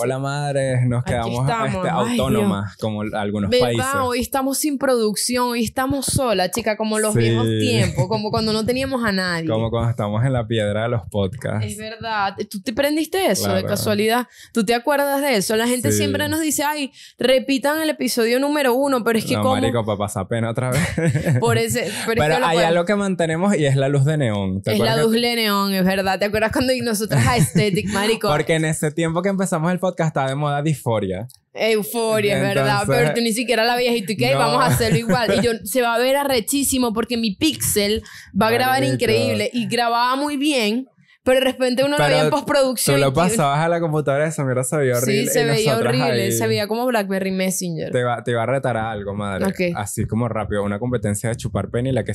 Hola madre, nos quedamos este, autónomas como algunos países. Hoy estamos sin producción, hoy estamos sola, chica, como los mismos viejos tiempos, como cuando no teníamos a nadie. Como cuando estamos en la piedra de los podcasts. Es verdad. ¿Tú te prendiste eso de casualidad? ¿Tú te acuerdas de eso? La gente siempre nos dice, ay, repitan el episodio número uno, pero es que como... marico, para pasar pena otra vez. Por ese... Pero, pero lo lo que mantenemos y es la luz de neón. Es la luz de neón, es verdad. ¿Te acuerdas cuando nosotras a Aesthetic, marico? Porque en ese tiempo que empezamos el podcast podcast estaba de moda disforia. Euforia, verdad. Pero tú ni siquiera la veías y tú qué, vamos a hacerlo igual. Y yo, se va a ver arrechísimo porque mi pixel va a grabar increíble. Y grababa muy bien, pero de repente uno lo veía en postproducción. Tú lo pasabas a la computadora y esa mierda se veía horrible. Sí, se veía horrible. Se veía como Blackberry Messenger. Te va, te va a retar a algo, madre. Así como rápido. Una competencia de chupar pene la que,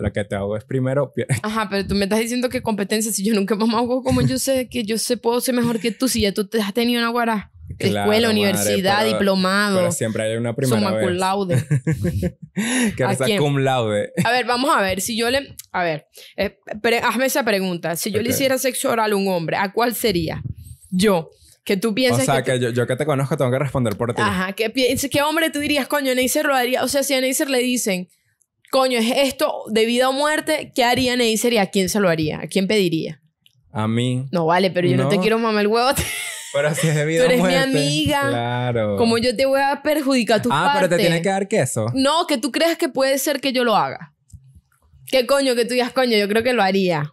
la que te hago es primero. Ajá, pero tú me estás diciendo que competencia. Si yo nunca me hago como yo sé que yo sé, puedo ser mejor que tú si ya tú te has tenido una guará escuela, universidad, diplomado. Pero siempre hay una primera laude. ¿A cum laude. A ver, vamos a ver. Si yo le... A ver, eh, hazme esa pregunta. Si yo le hiciera sexo oral a un hombre, ¿a cuál sería? Yo. Que tú piensas O sea, que, yo, que te conozco tengo que responder por ti. Ajá. ¿Qué, qué hombre tú dirías, coño, Neisser lo haría? O sea, si a Neisser le dicen, coño, es esto de vida o muerte, ¿qué haría Neisser y a quién se lo haría? ¿A quién pediría? A mí. No, vale, pero yo no, no te quiero mamar el huevo. Pero si es debido Tú eres mi amiga. Claro. Como yo te voy a perjudicar tu tus Ah, pero te tiene que dar queso. No, que tú creas que puede ser que yo lo haga. ¿Qué coño? Que tú digas, coño, yo creo que lo haría.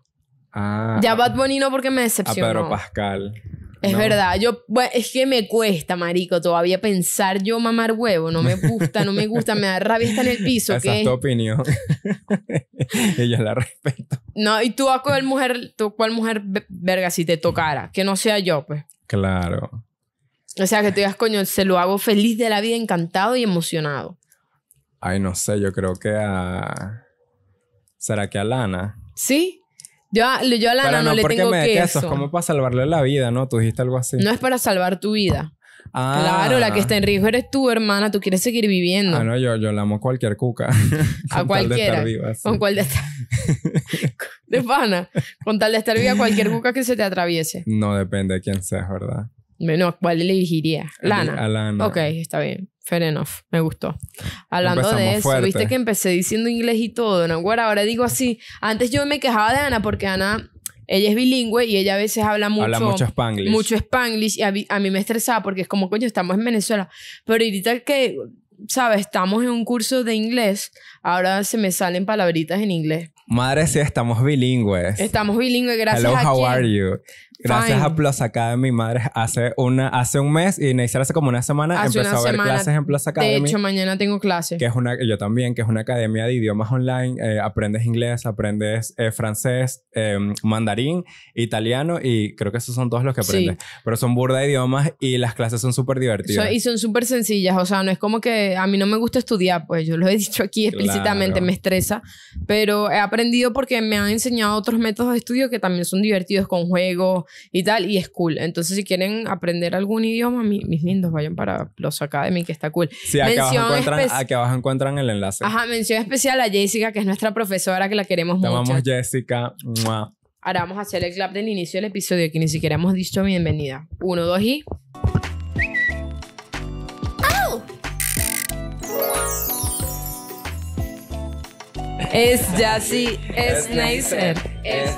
Ah. Ya Bad Bunny no porque me ah, decepcionó. A Pedro Pascal. Es verdad, yo bueno, es que me cuesta, marico, todavía pensar yo mamar huevo, no me gusta, no me gusta, me da rabia estar en el piso. Esa es tu opinión. Ella la respeto. No, y tú a cuál mujer, tú cuál mujer verga si te tocara, que no sea yo, pues. Claro. O sea, que tú digas, coño, se lo hago feliz de la vida, encantado y emocionado. Ay, no sé, yo creo que a... ¿Será que a Lana? Sí. Yo a, yo a Lana no, le tengo eso. queso. es como para salvarle la vida, no? Tú dijiste algo así. No es para salvar tu vida. Claro, la que ah. está en riesgo eres tú, hermana. Tú quieres seguir viviendo. Ah, no, yo, yo la amo cualquier cuca. a cualquiera. Con cual de estar. de pana. Con tal de estar viva, cualquier cuca que se te atraviese. No depende de quién seas, ¿verdad? Bueno, ¿cuál le elegiría? Lana. A Lana. Ok, está bien. Fair Me gustó. Hablando de eso, viste que empecé diciendo inglés y todo, ¿no? Ahora digo así. Antes yo me quejaba de Ana porque Ana ella es bilingüe y ella a veces habla mucho. Habla mucho spanglish. Mucho spanglish y a, mí me estresaba porque es como, coño, estamos en Venezuela. Pero ahorita que, ¿sabes? Estamos en un curso de inglés, ahora se me salen palabritas en inglés. Madre sí, estamos bilingües. Estamos bilingües, gracias Hello, a how are you? gracias a Plus Academy, madre, hace, una, hace un mes y Neisser hace como una semana empezó a ver clases en Plus Academy. De hecho, mañana tengo clases. Que es una, yo también, que es una academia de idiomas online. Eh, aprendes inglés, aprendes eh, francés, em, mandarín, italiano y creo que esos son todos los que aprendes. Pero son burda de idiomas y las clases son súper divertidas. y son súper sencillas, o sea, no es como que a mí no me gusta estudiar, pues yo lo he dicho aquí explícitamente, me estresa, pero he aprendido porque me han enseñado otros métodos de estudio que también son divertidos con juegos, y tal, y es cool. Entonces, si quieren aprender algún idioma, mis lindos, vayan para los Academy, que está cool. Sí, especial abajo, encuentran, abajo encuentran el enlace. Ajá, mención especial a Jessica, que es nuestra profesora, que la queremos mucho. Te Jessica. Ahora vamos a hacer el clap del inicio del episodio, que ni siquiera hemos dicho bienvenida. Uno, dos y... Es es Sneisser. Es es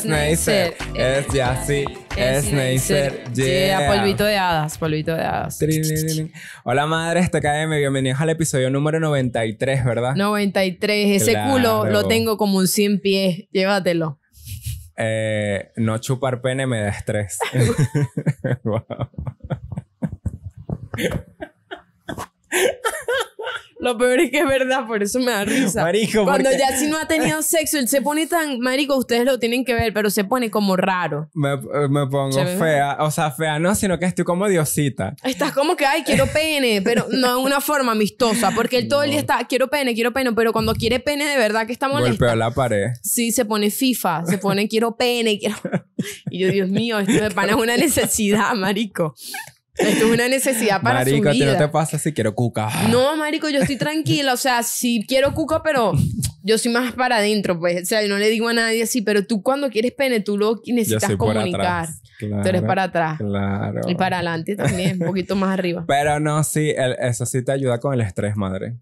Sneisser. Es Yassi Sneisser. Yeah, polvito de hadas, polvito de hadas. Hola madre, de este medio, bienvenidos al episodio número 93, ¿verdad? 93, ese culo lo tengo como un 100 pies, llévatelo. Eh, no chupar pene me da estrés. wow. Lo peor es que es verdad, por eso me da risa. Marico, Cuando ya si no ha tenido sexo, él se pone tan. Marico, ustedes lo tienen que ver, pero se pone como raro. Me, eh, pongo fea. O sea, fea no, sino que estoy como diosita. Estás como que, ay, quiero pene, pero no de una forma amistosa, porque él todo el día está, quiero pene, quiero pene, pero cuando quiere pene de verdad que está molesto. Golpea la pared. Sí, se pone FIFA, se pone quiero pene, quiero. Y yo, Dios mío, esto de pana es una necesidad, marico. Esto es una necesidad para su vida. Marico, no te pasa si quiero cuca. No, marico, yo estoy tranquila. O sea, sí quiero cuca, pero yo soy más para adentro, pues. O sea, yo no le digo a nadie así, pero tú cuando quieres pene, tú lo necesitas comunicar. tú eres para atrás. Claro. Y para adelante también, un poquito más arriba. Pero no, sí, eso sí te ayuda con el estrés, madre.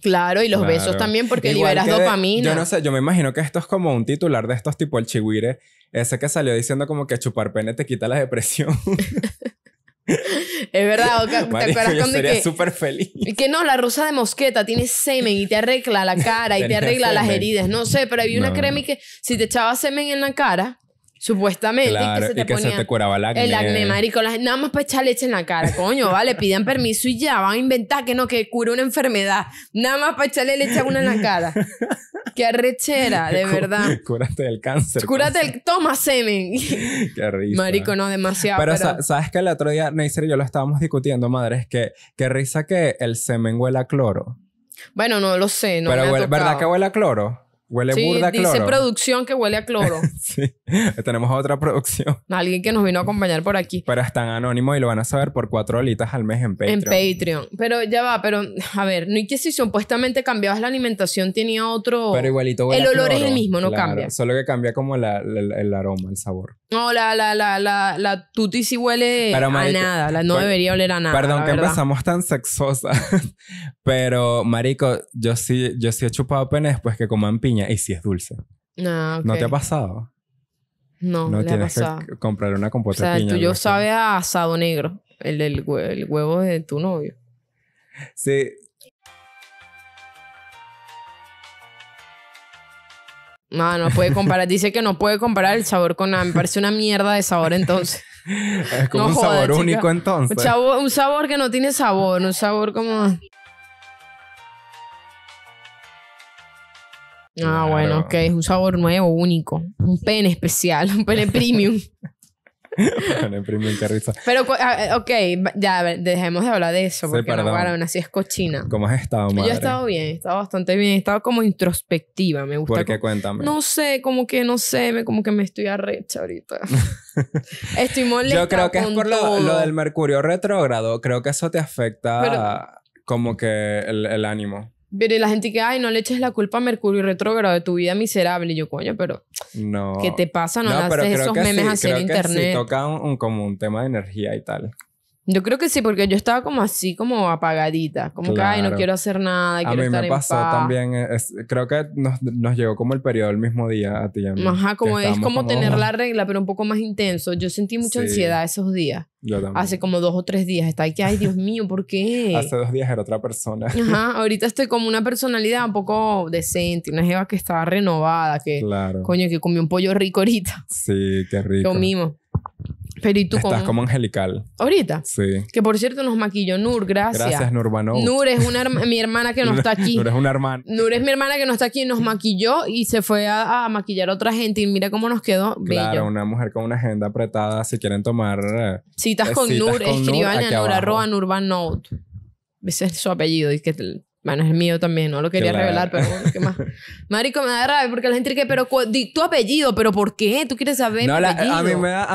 Claro, y los besos también porque liberas dopamina. Yo no sé, yo me imagino que esto es como un titular de estos tipo el chihuire, ese que salió diciendo como que chupar pene te quita la depresión. Es verdad, ¿te acuerdas cuando que, súper feliz. Que no, la rusa de mosqueta tiene semen y te arregla la cara y te arregla las heridas. No sé, pero había una crema y que si te echaba semen en la cara, Supuestamente que se te y el acné. El marico. nada más para echar leche en la cara, coño, vale. Pidan permiso y ya. Van a inventar que no, que cura una enfermedad. Nada más para echarle leche a una en la cara. Qué arrechera, de verdad. Cúrate del cáncer. Cúrate del... Toma semen. qué risa. Marico, no, demasiado. Pero, ¿sabes que El otro día, Neisser y yo lo estábamos discutiendo, madre. Es que qué risa que el semen huela a cloro. Bueno, no lo sé. No pero, me ¿verdad que huele a cloro? Huele sí, burda a cloro. Dice producción que huele a cloro. sí. Tenemos otra producción. Alguien que nos vino a acompañar por aquí. Pero están anónimos y lo van a saber por cuatro olitas al mes en Patreon. En Patreon. Pero ya va, pero a ver, no hay que si supuestamente cambiabas la alimentación tenía otro. Pero igualito El olor es el mismo, no cambia. Solo que cambia como la, el aroma, el sabor. No, la, la, la, la, la tuti sí huele a nada. no debería oler a nada. Perdón que empezamos tan sexosas. pero, marico, yo sí, yo sí he chupado pene después que coman piña y si es dulce. Ah, ¿No te ha pasado? No, no le ha pasado. que comprar una compota o sea, El tuyo sabe a asado negro, el el huevo de tu novio. Sí. No, no puede comparar. Dice que no puede comparar el sabor con nada. Me parece una mierda de sabor entonces. Es como un sabor único entonces. un sabor, que no tiene sabor, un sabor como... Ah, bueno, ok. Un sabor nuevo, único. Un pene especial, un pene premium. pene premium, qué risa. Pero, ah, eh, ok, ya dejemos de hablar de eso, porque ahora no, así es cochina. ¿Cómo has estado, madre? Yo he estado bien, he estado bastante bien, he estado como introspectiva, me gusta. ¿Por Cuéntame. No sé, como que no sé, me, como que me estoy arrecha ahorita. estoy molesta Yo creo que es por lo, del mercurio retrógrado, creo que eso te afecta como que el, el ánimo. Pero la gente que, ay, no le eches la culpa a Mercurio retrógrado de tu vida miserable. Y yo, coño, pero. No. ¿Qué te pasa? No, haces esos memes internet. Sí, toca un, como un tema de energía y tal. Yo creo que sí, porque yo estaba como así, como apagadita. Como que, ay, no quiero hacer nada, quiero a mí me pasó también. Eh, creo que nos, nos, llegó como el periodo el mismo día a ti y a mí. Ajá, como es como, tener la regla, pero un poco más intenso. Yo sentí mucha ansiedad esos días. Yo también. Hace como dos o tres días. Estaba ahí que, ay, Dios mío, ¿por qué? Hace dos días era otra persona. Ajá, ahorita estoy como una personalidad un poco decente. Una jeva que estaba renovada, que, claro. coño, que comió un pollo rico ahorita. Sí, qué rico. Comimos. Pero ¿y tú Estás como angelical. ¿Ahorita? Sí. Que por cierto nos maquilló Nur, gracias. Gracias, Nur Nur es una mi hermana que no está aquí. Nur es una hermana. Nur es mi hermana que no está aquí, nos maquilló y se fue a, maquillar a otra gente y mira cómo nos quedó Claro, una mujer con una agenda apretada, si quieren tomar... Eh, citas eh, con Nur, escriban a Nur, Ese es su apellido y que bueno, es el mío también, no lo quería revelar, pero bueno, ¿qué más? Marico, me da rabia porque la gente dice, pero tu apellido, pero ¿por qué? ¿Tú quieres saber mi apellido? A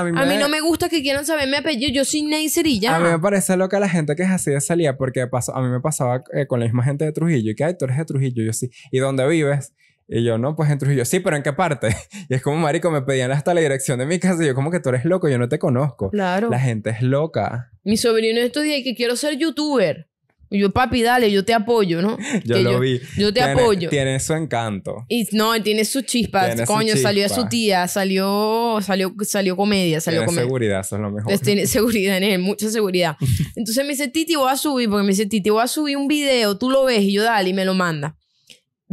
mí, a mí, no me gusta que quieran saber mi apellido, yo soy Neisser y ya. A mí me parece loca la gente que es así de salida porque pasó, a mí me pasaba eh, con la misma gente de Trujillo y que, tú eres de Trujillo, yo sí. ¿Y dónde vives? Y yo, no, pues en Trujillo, sí, pero ¿en qué parte? Y es como, marico, me pedían hasta la dirección de mi casa y yo como que tú eres loco, yo no te conozco. Claro. La gente es loca. Mi sobrino estudia y que quiero ser youtuber. Y yo, papi, dale, yo te apoyo, ¿no? yo lo vi. Yo te apoyo. Tiene su encanto. Y no, tiene sus chispas. Coño, salió a su tía, salió, salió, salió comedia, salió tiene seguridad, eso es lo mejor. Pues tiene seguridad en él, mucha seguridad. Entonces me dice, Titi, voy a subir, porque me dice, Titi, voy a subir un video, tú lo ves y yo, dale, y me lo manda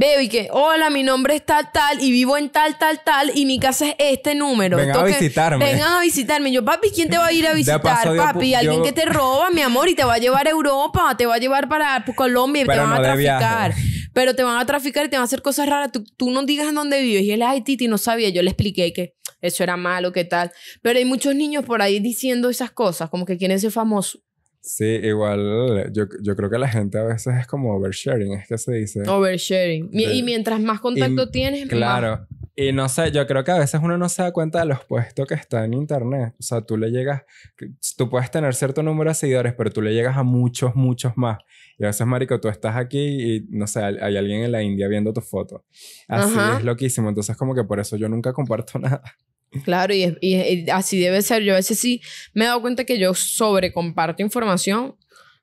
veo y que, hola, mi nombre es tal, tal, y vivo en tal, tal, tal, y mi casa es este número. Vengan a visitarme. Vengan a visitarme. yo, papi, ¿quién te va a ir a visitar, papi? Alguien que te roba, mi amor, y te va a llevar a Europa, te va a llevar para pues, Colombia te van a traficar. Pero te van a traficar y te van a hacer cosas raras. Tú, no digas dónde vives. Y él, ay, Titi, no sabía. Yo le expliqué que eso era malo, qué tal. Pero hay muchos niños por ahí diciendo esas cosas, como que quieren ser famoso Sí, igual yo, creo que la gente a veces es como oversharing, es que se dice. Oversharing. y mientras más contacto tienes, tienes, claro. Y no sé, yo creo que a veces uno no se da cuenta de los puestos que está en internet. O sea, tú le llegas, tú puedes tener cierto número de seguidores, pero tú le llegas a muchos, muchos más. Y a veces, Marico, tú estás aquí y no sé, hay alguien en la India viendo tu foto. Así es loquísimo. Entonces, como que por eso yo nunca comparto nada. Claro, y, así debe ser. Yo a veces sí me he dado cuenta que yo sobrecomparto información,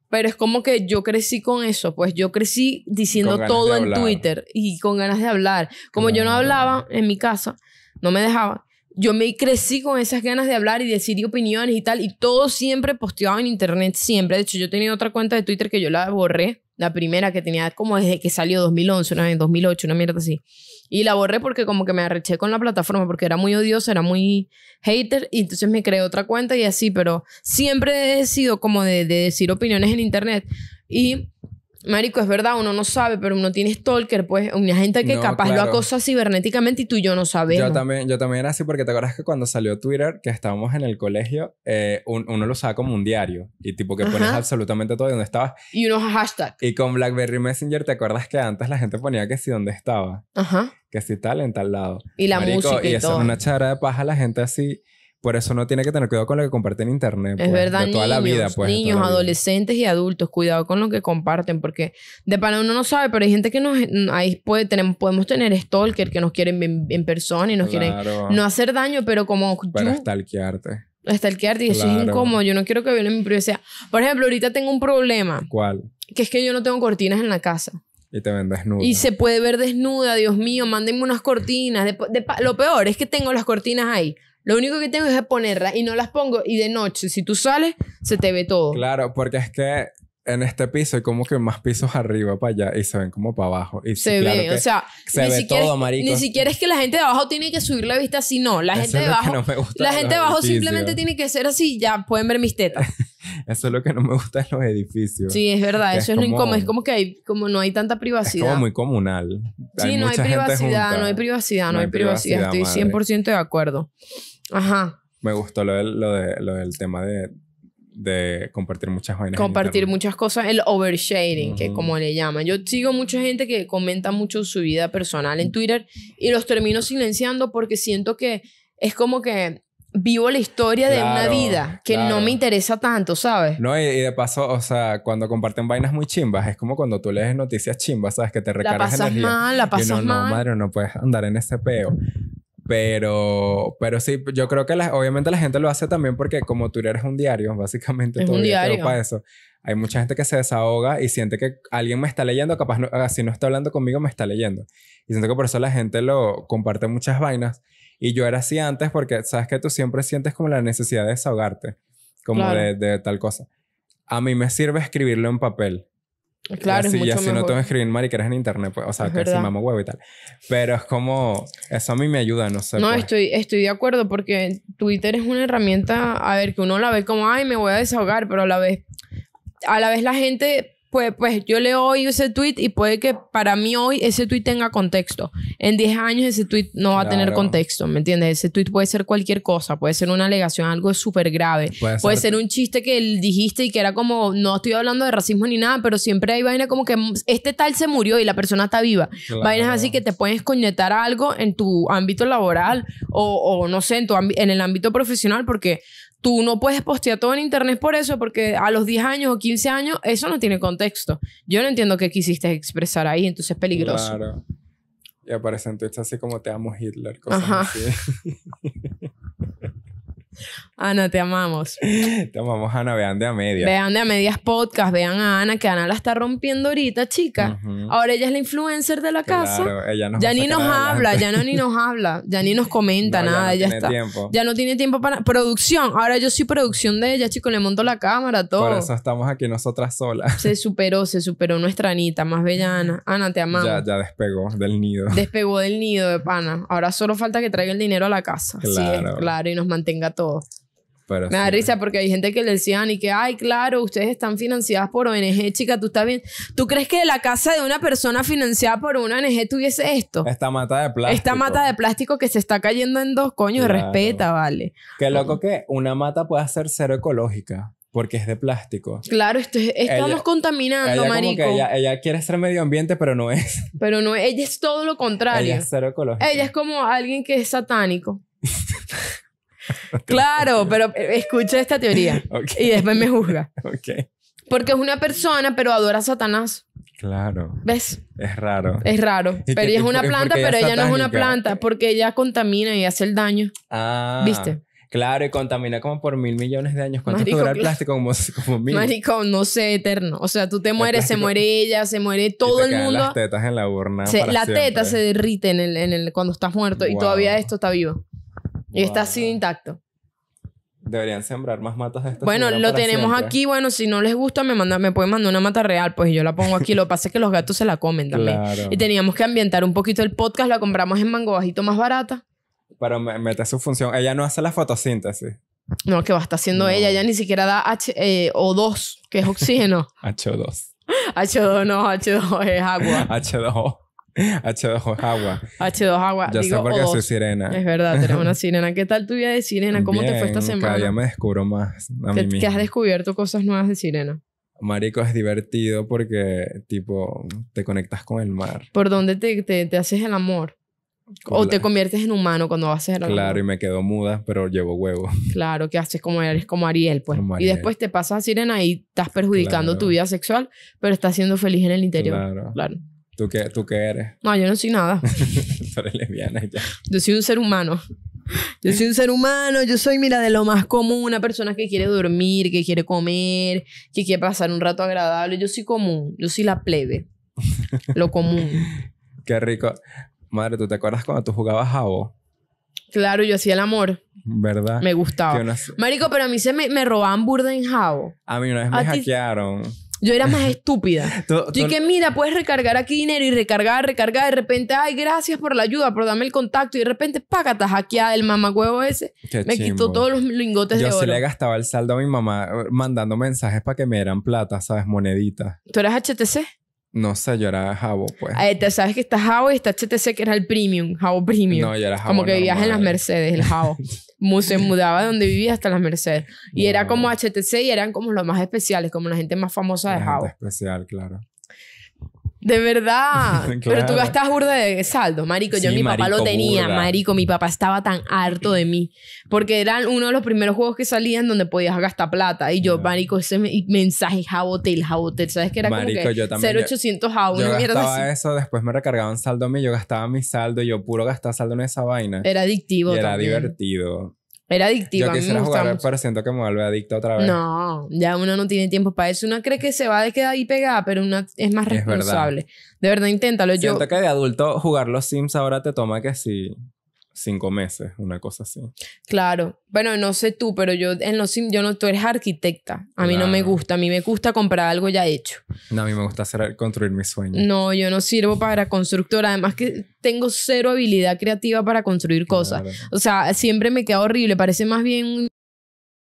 pero es como que yo crecí con eso. Pues yo crecí diciendo todo en Twitter y con ganas de hablar. Como yo no hablaba en mi casa, no me dejaba. Yo me crecí con esas ganas de hablar y decir opiniones y tal, y todo siempre posteaba en internet, siempre. De hecho, yo tenía otra cuenta de Twitter que yo la borré la primera que tenía como desde que salió 2011, una vez en 2008, una mierda así. Y la borré porque como que me arreché con la plataforma, porque era muy odiosa, era muy hater, y entonces me creé otra cuenta y así, pero siempre he sido como de, de decir opiniones en internet. Y Marico, es verdad, uno no sabe, pero uno tiene stalker, pues, una gente que capaz lo acosa cibernéticamente y tú y yo no sabemos. Yo también, yo también era así porque te acuerdas que cuando salió Twitter, que estábamos en el colegio, eh, uno lo usaba como un diario y tipo que pones absolutamente todo de donde estabas. Y unos hashtag. Y con BlackBerry Messenger, ¿te acuerdas que antes la gente ponía que sí donde estaba? Ajá. Que sí tal en tal lado. Y la música y, eso es una charla de paja la gente así por eso no tiene que tener cuidado con lo que comparten en internet. es pues, verdad, toda niños, la vida, pues, niños, adolescentes y adultos, cuidado con lo que comparten, porque de para uno no sabe, pero hay gente que nos, ahí puede, tenemos, podemos tener stalker que nos quieren en, persona y nos quieren no hacer daño, pero como... Para stalkearte. Stalkearte y eso es incómodo. Yo no quiero que violen mi privacidad. Por ejemplo, ahorita tengo un problema. ¿Cuál? Que es que yo no tengo cortinas en la casa. Y te ven desnuda. Y se puede ver desnuda, Dios mío, mándenme unas cortinas. lo peor es que tengo las cortinas ahí. Lo único que tengo es ponerlas y no las pongo y de noche, si tú sales, se te ve todo. Claro, porque es que en este piso hay como que más pisos arriba para allá y se ven como para abajo. Y se ve, o sea, se ni ve siquiera, todo, Ni siquiera es que la gente de abajo tiene que subir la vista si no. La gente de abajo, la gente de abajo simplemente tiene que ser así, ya pueden ver mis tetas. Eso es lo que no me gusta en los edificios. Sí, es verdad. Eso es, lo incómodo, Es como que hay, como no hay tanta privacidad. Es como muy comunal. Sí, no, hay privacidad, no hay privacidad, no hay privacidad. Estoy 100% de acuerdo. Ajá. Me gustó lo, del, lo, del tema de, compartir muchas vainas. Compartir muchas cosas, el oversharing, que como le llaman. Yo sigo mucha gente que comenta mucho su vida personal en Twitter y los termino silenciando porque siento que es como que vivo la historia de una vida que no me interesa tanto, ¿sabes? No, y, de paso, o sea, cuando comparten vainas muy chimbas, es como cuando tú lees noticias chimbas, ¿sabes? Que te recargas la pasas mal, la pasas mal. madre, no puedes andar en ese peo. Pero, pero sí, yo creo que obviamente la gente lo hace también porque como tú eres un diario, básicamente. Es un diario. Para eso. Hay mucha gente que se desahoga y siente que alguien me está leyendo, capaz ah, si no está hablando conmigo, me está leyendo. Y siento que por eso la gente lo comparte muchas vainas. Y yo era así antes porque, ¿sabes que Tú siempre sientes como la necesidad de desahogarte, como de, de tal cosa. A mí me sirve escribirlo en papel Claro, así, es mucho así mejor. no tengo que escribir querés en internet, pues, o sea, que es mamo huevo y tal. Pero es como, eso a mí me ayuda, no sé. No, pues. estoy, estoy de acuerdo porque Twitter es una herramienta, a ver, que uno la ve como, ay, me voy a desahogar, pero a la vez, a la vez la gente pues, pues yo leo hoy ese tweet y puede que para mí hoy ese tweet tenga contexto. En 10 años ese tweet no va a tener contexto, ¿me entiendes? Ese tweet puede ser cualquier cosa, puede ser una alegación, algo súper grave, puede, ser... un chiste que dijiste y que era como, no estoy hablando de racismo ni nada, pero siempre hay vainas como que este tal se murió y la persona está viva. Vainas así que te puedes conectar algo en tu ámbito laboral o, o no sé, en, en el ámbito profesional, porque tú no puedes postear todo en internet por eso, porque a los 10 años o 15 años eso no tiene contexto. Yo no entiendo qué quisiste expresar ahí, entonces es peligroso. Claro. Y aparecen entonces así como te amo Hitler, cosas Ajá. Ana, ah, te amamos. Te amamos, Ana. Vean de a medias. Vean de a medias podcast. Vean a Ana, que Ana la está rompiendo ahorita, chica. Ahora ella es la influencer de la casa. ya ni nos habla, ya no ni nos habla, ya ni nos comenta nada. Ya no tiene está. tiempo. Ya no tiene tiempo para. Producción. Ahora yo soy producción de ella, chico. Le monto la cámara, todo. Por eso estamos aquí nosotras solas. Se superó, se superó nuestra Anita, más bella Ana. Ana, te amamos. Ya, ya despegó del nido. Despegó del nido de pana. Ahora solo falta que traiga el dinero a la casa. Sí, claro, y nos mantenga todo me da risa porque hay gente que le decían y que, ay, claro, ustedes están financiadas por ONG, chica, tú estás bien. ¿Tú crees que la casa de una persona financiada por una ONG tuviese esto? Esta mata de plástico. Esta mata de plástico que se está cayendo en dos, coños. respeta, vale. Qué loco que una mata pueda ser cero ecológica. Porque es de plástico. Claro, esto estamos contaminando, ella marico. ella, quiere ser medio ambiente, pero no es. Pero no Ella es todo lo contrario. Ella es cero ecológica. Ella es como alguien que es satánico. claro, pero escucha esta teoría y después me juzga. Okay. Porque es una persona, pero adora a Satanás. Claro. ¿Ves? Es raro. Es raro. Pero ella es una planta, pero ella no es una planta, porque ella contamina y hace el daño. Ah. ¿Viste? Claro, y contamina como por mil millones de años. ¿Cuánto el plástico? Como, como mil. Marico, no sé, eterno. O sea, tú te mueres, se muere ella, se muere todo el mundo. Las tetas en la urna. la teta se derrite en el, en el, cuando estás muerto y todavía esto está vivo. Y está así intacto. Deberían sembrar más matas de esta Bueno, lo tenemos aquí. Bueno, si no les gusta, me, manda, me pueden mandar una mata real, pues yo la pongo aquí. Lo que pasa es que los gatos se la comen también. Y teníamos que ambientar un poquito el podcast. La compramos en mango bajito más barata. Pero mete su función. Ella no hace la fotosíntesis. No, que va, está haciendo ella. Ella ni siquiera da H, eh, O2, que es oxígeno. H2. H2 no, H2 es agua. H2. o H2 agua. H2 agua. Ya sé por soy sirena. Es verdad, tenemos una sirena. ¿Qué tal tu vida de sirena? ¿Cómo te fue esta semana? Cada día me descubro más a ¿Qué has descubierto cosas nuevas de sirena? Marico, es divertido porque, tipo, te conectas con el mar. ¿Por dónde te, te, haces el amor? O te conviertes en humano cuando vas a hacer Claro, y me quedo muda, pero llevo huevo. Claro, que haces como eres como Ariel, pues. Y después te pasas a sirena y estás perjudicando tu vida sexual, pero estás siendo feliz en el interior. Claro. claro. ¿Tú qué, ¿Tú qué eres? No, yo no soy nada. Tú lesbiana ya. Yo soy un ser humano. Yo soy un ser humano, yo soy, mira, de lo más común, una persona que quiere dormir, que quiere comer, que quiere pasar un rato agradable. Yo soy común, yo soy la plebe. Lo común. Qué rico. Madre, ¿tú te acuerdas cuando tú jugabas jabo? Claro, yo hacía el amor. ¿Verdad? Me gustaba. Marico, pero a mí se me, me robaban burda en jabo. A mí una vez me hackearon. Yo era más estúpida. y que mira, puedes recargar aquí dinero y recargar, recargar. De repente, ay, gracias por la ayuda, por darme el contacto. Y de repente, aquí a el mamagüevo ese. me quitó todos los lingotes de oro. Yo se le gastaba el saldo a mi mamá eh, mandando mensajes para que me dieran plata, ¿sabes? Moneditas. ¿Tú eras HTC? No sé, yo era Javo pues. Eh, te sabes que está Jabo y está HTC, que era el Premium, Javo Premium. No, yo era Jabo. Como que viajes en las Mercedes, el Jabo. se mudaba de donde vivía hasta las Mercedes. Y era como HTC y eran como los más especiales, como la gente más famosa de Java. especial, claro. De verdad. Pero tú gastas burda de saldo, marico. Yo mi papá lo tenía, marico. Mi papá estaba tan harto de mí. Porque eran uno de los primeros juegos que salían donde podías gastar plata. Y yo, marico, ese mensaje, jabotel, jabotel. ¿Sabes qué era marico, como que yo también, 0800 Yo gastaba eso, después me recargaban saldo a Yo gastaba mi saldo. y Yo puro gastaba saldo en esa vaina. Era adictivo Era divertido. Era adictiva. Yo quisiera jugar, pero siento que me vuelve adicto otra vez. No, ya uno no tiene tiempo para eso. Uno cree que se va a quedar ahí pegada, pero uno es más responsable. De verdad, inténtalo. Siento yo... que de adulto jugar los Sims ahora te toma que sí cinco meses, una cosa así. Claro. Bueno, no sé tú, pero yo en los yo no, tú eres arquitecta. A mí no me gusta. A mí me gusta comprar algo ya hecho. No, a mí me gusta hacer, construir mis sueños. No, yo no sirvo para constructor. Además que tengo cero habilidad creativa para construir cosas. O sea, siempre me queda horrible. Parece más bien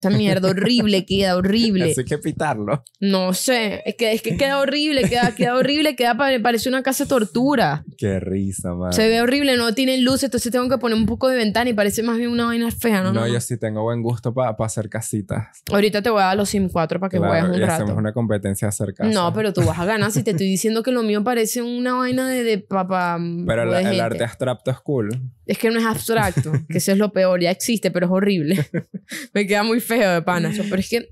esa mierda horrible queda horrible. Así que pitarlo. No sé, es que, es que queda horrible, queda, queda horrible, queda parece una casa tortura. Qué risa, madre. Se ve horrible, no tiene luz, entonces tengo que poner un poco de ventana y parece más bien una vaina fea, ¿no? No, yo sí tengo buen gusto para hacer casitas. Ahorita te voy a dar los Sim 4 para que juegues un y rato. hacemos una competencia hacer casas. No, pero tú vas a ganar si te estoy diciendo que lo mío parece una vaina de, de papá. Pero el arte abstracto es cool. Es que no es abstracto, que eso es lo peor, ya existe, pero es horrible. Me queda muy feo de pana eso, pero es que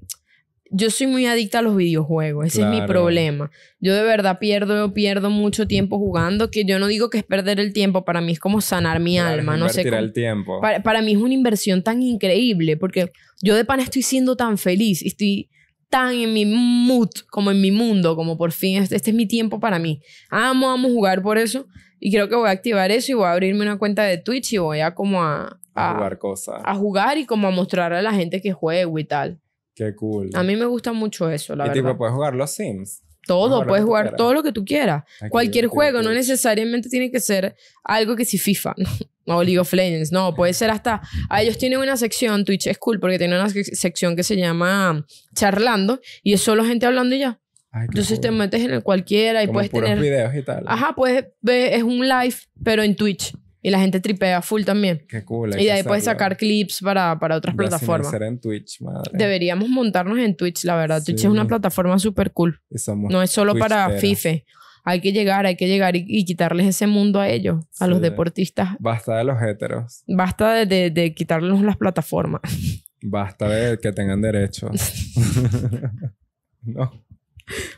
yo soy muy adicta a los videojuegos, ese es mi problema. Yo de verdad pierdo, pierdo mucho tiempo jugando, que yo no digo que es perder el tiempo, para mí es como sanar mi alma, no sé. Cómo, el tiempo. Para, mí es una inversión tan increíble, porque yo de pana estoy siendo tan feliz, estoy tan en mi mood, como en mi mundo, como por fin, este, este es mi tiempo para mí. Amo, amo jugar por eso, y creo que voy a activar eso y voy a abrirme una cuenta de Twitch y voy a como a... A, jugar cosas. A jugar y como a mostrar a la gente que juego y tal. Qué cool. A mí me gusta mucho eso, la ¿Y verdad. Y tipo, puedes jugar los Sims. Todo, puedes jugar todo lo que tú quieras. Cualquier juego, no necesariamente tiene que ser algo que si FIFA o League of Legends, no, puede ser hasta... A ah, ellos tienen una sección, Twitch es cool, porque tienen una sección que se llama charlando y es solo gente hablando y ya. Entonces te metes en el cualquiera y puedes tener. videos y tal. Ajá, pues es un live, pero en Twitch. Y la gente tripea full también. Qué cool. Y de ahí puedes sacar clips para, para otras plataformas. en Twitch, madre. Deberíamos montarnos en Twitch, la verdad. Twitch es una plataforma súper cool. no es solo para FIFA. FIFE. Hay que llegar, hay que llegar y, quitarles ese mundo a ellos, a los deportistas. Basta de los heteros. Basta de, de quitarles las plataformas. Basta de que tengan derecho. no.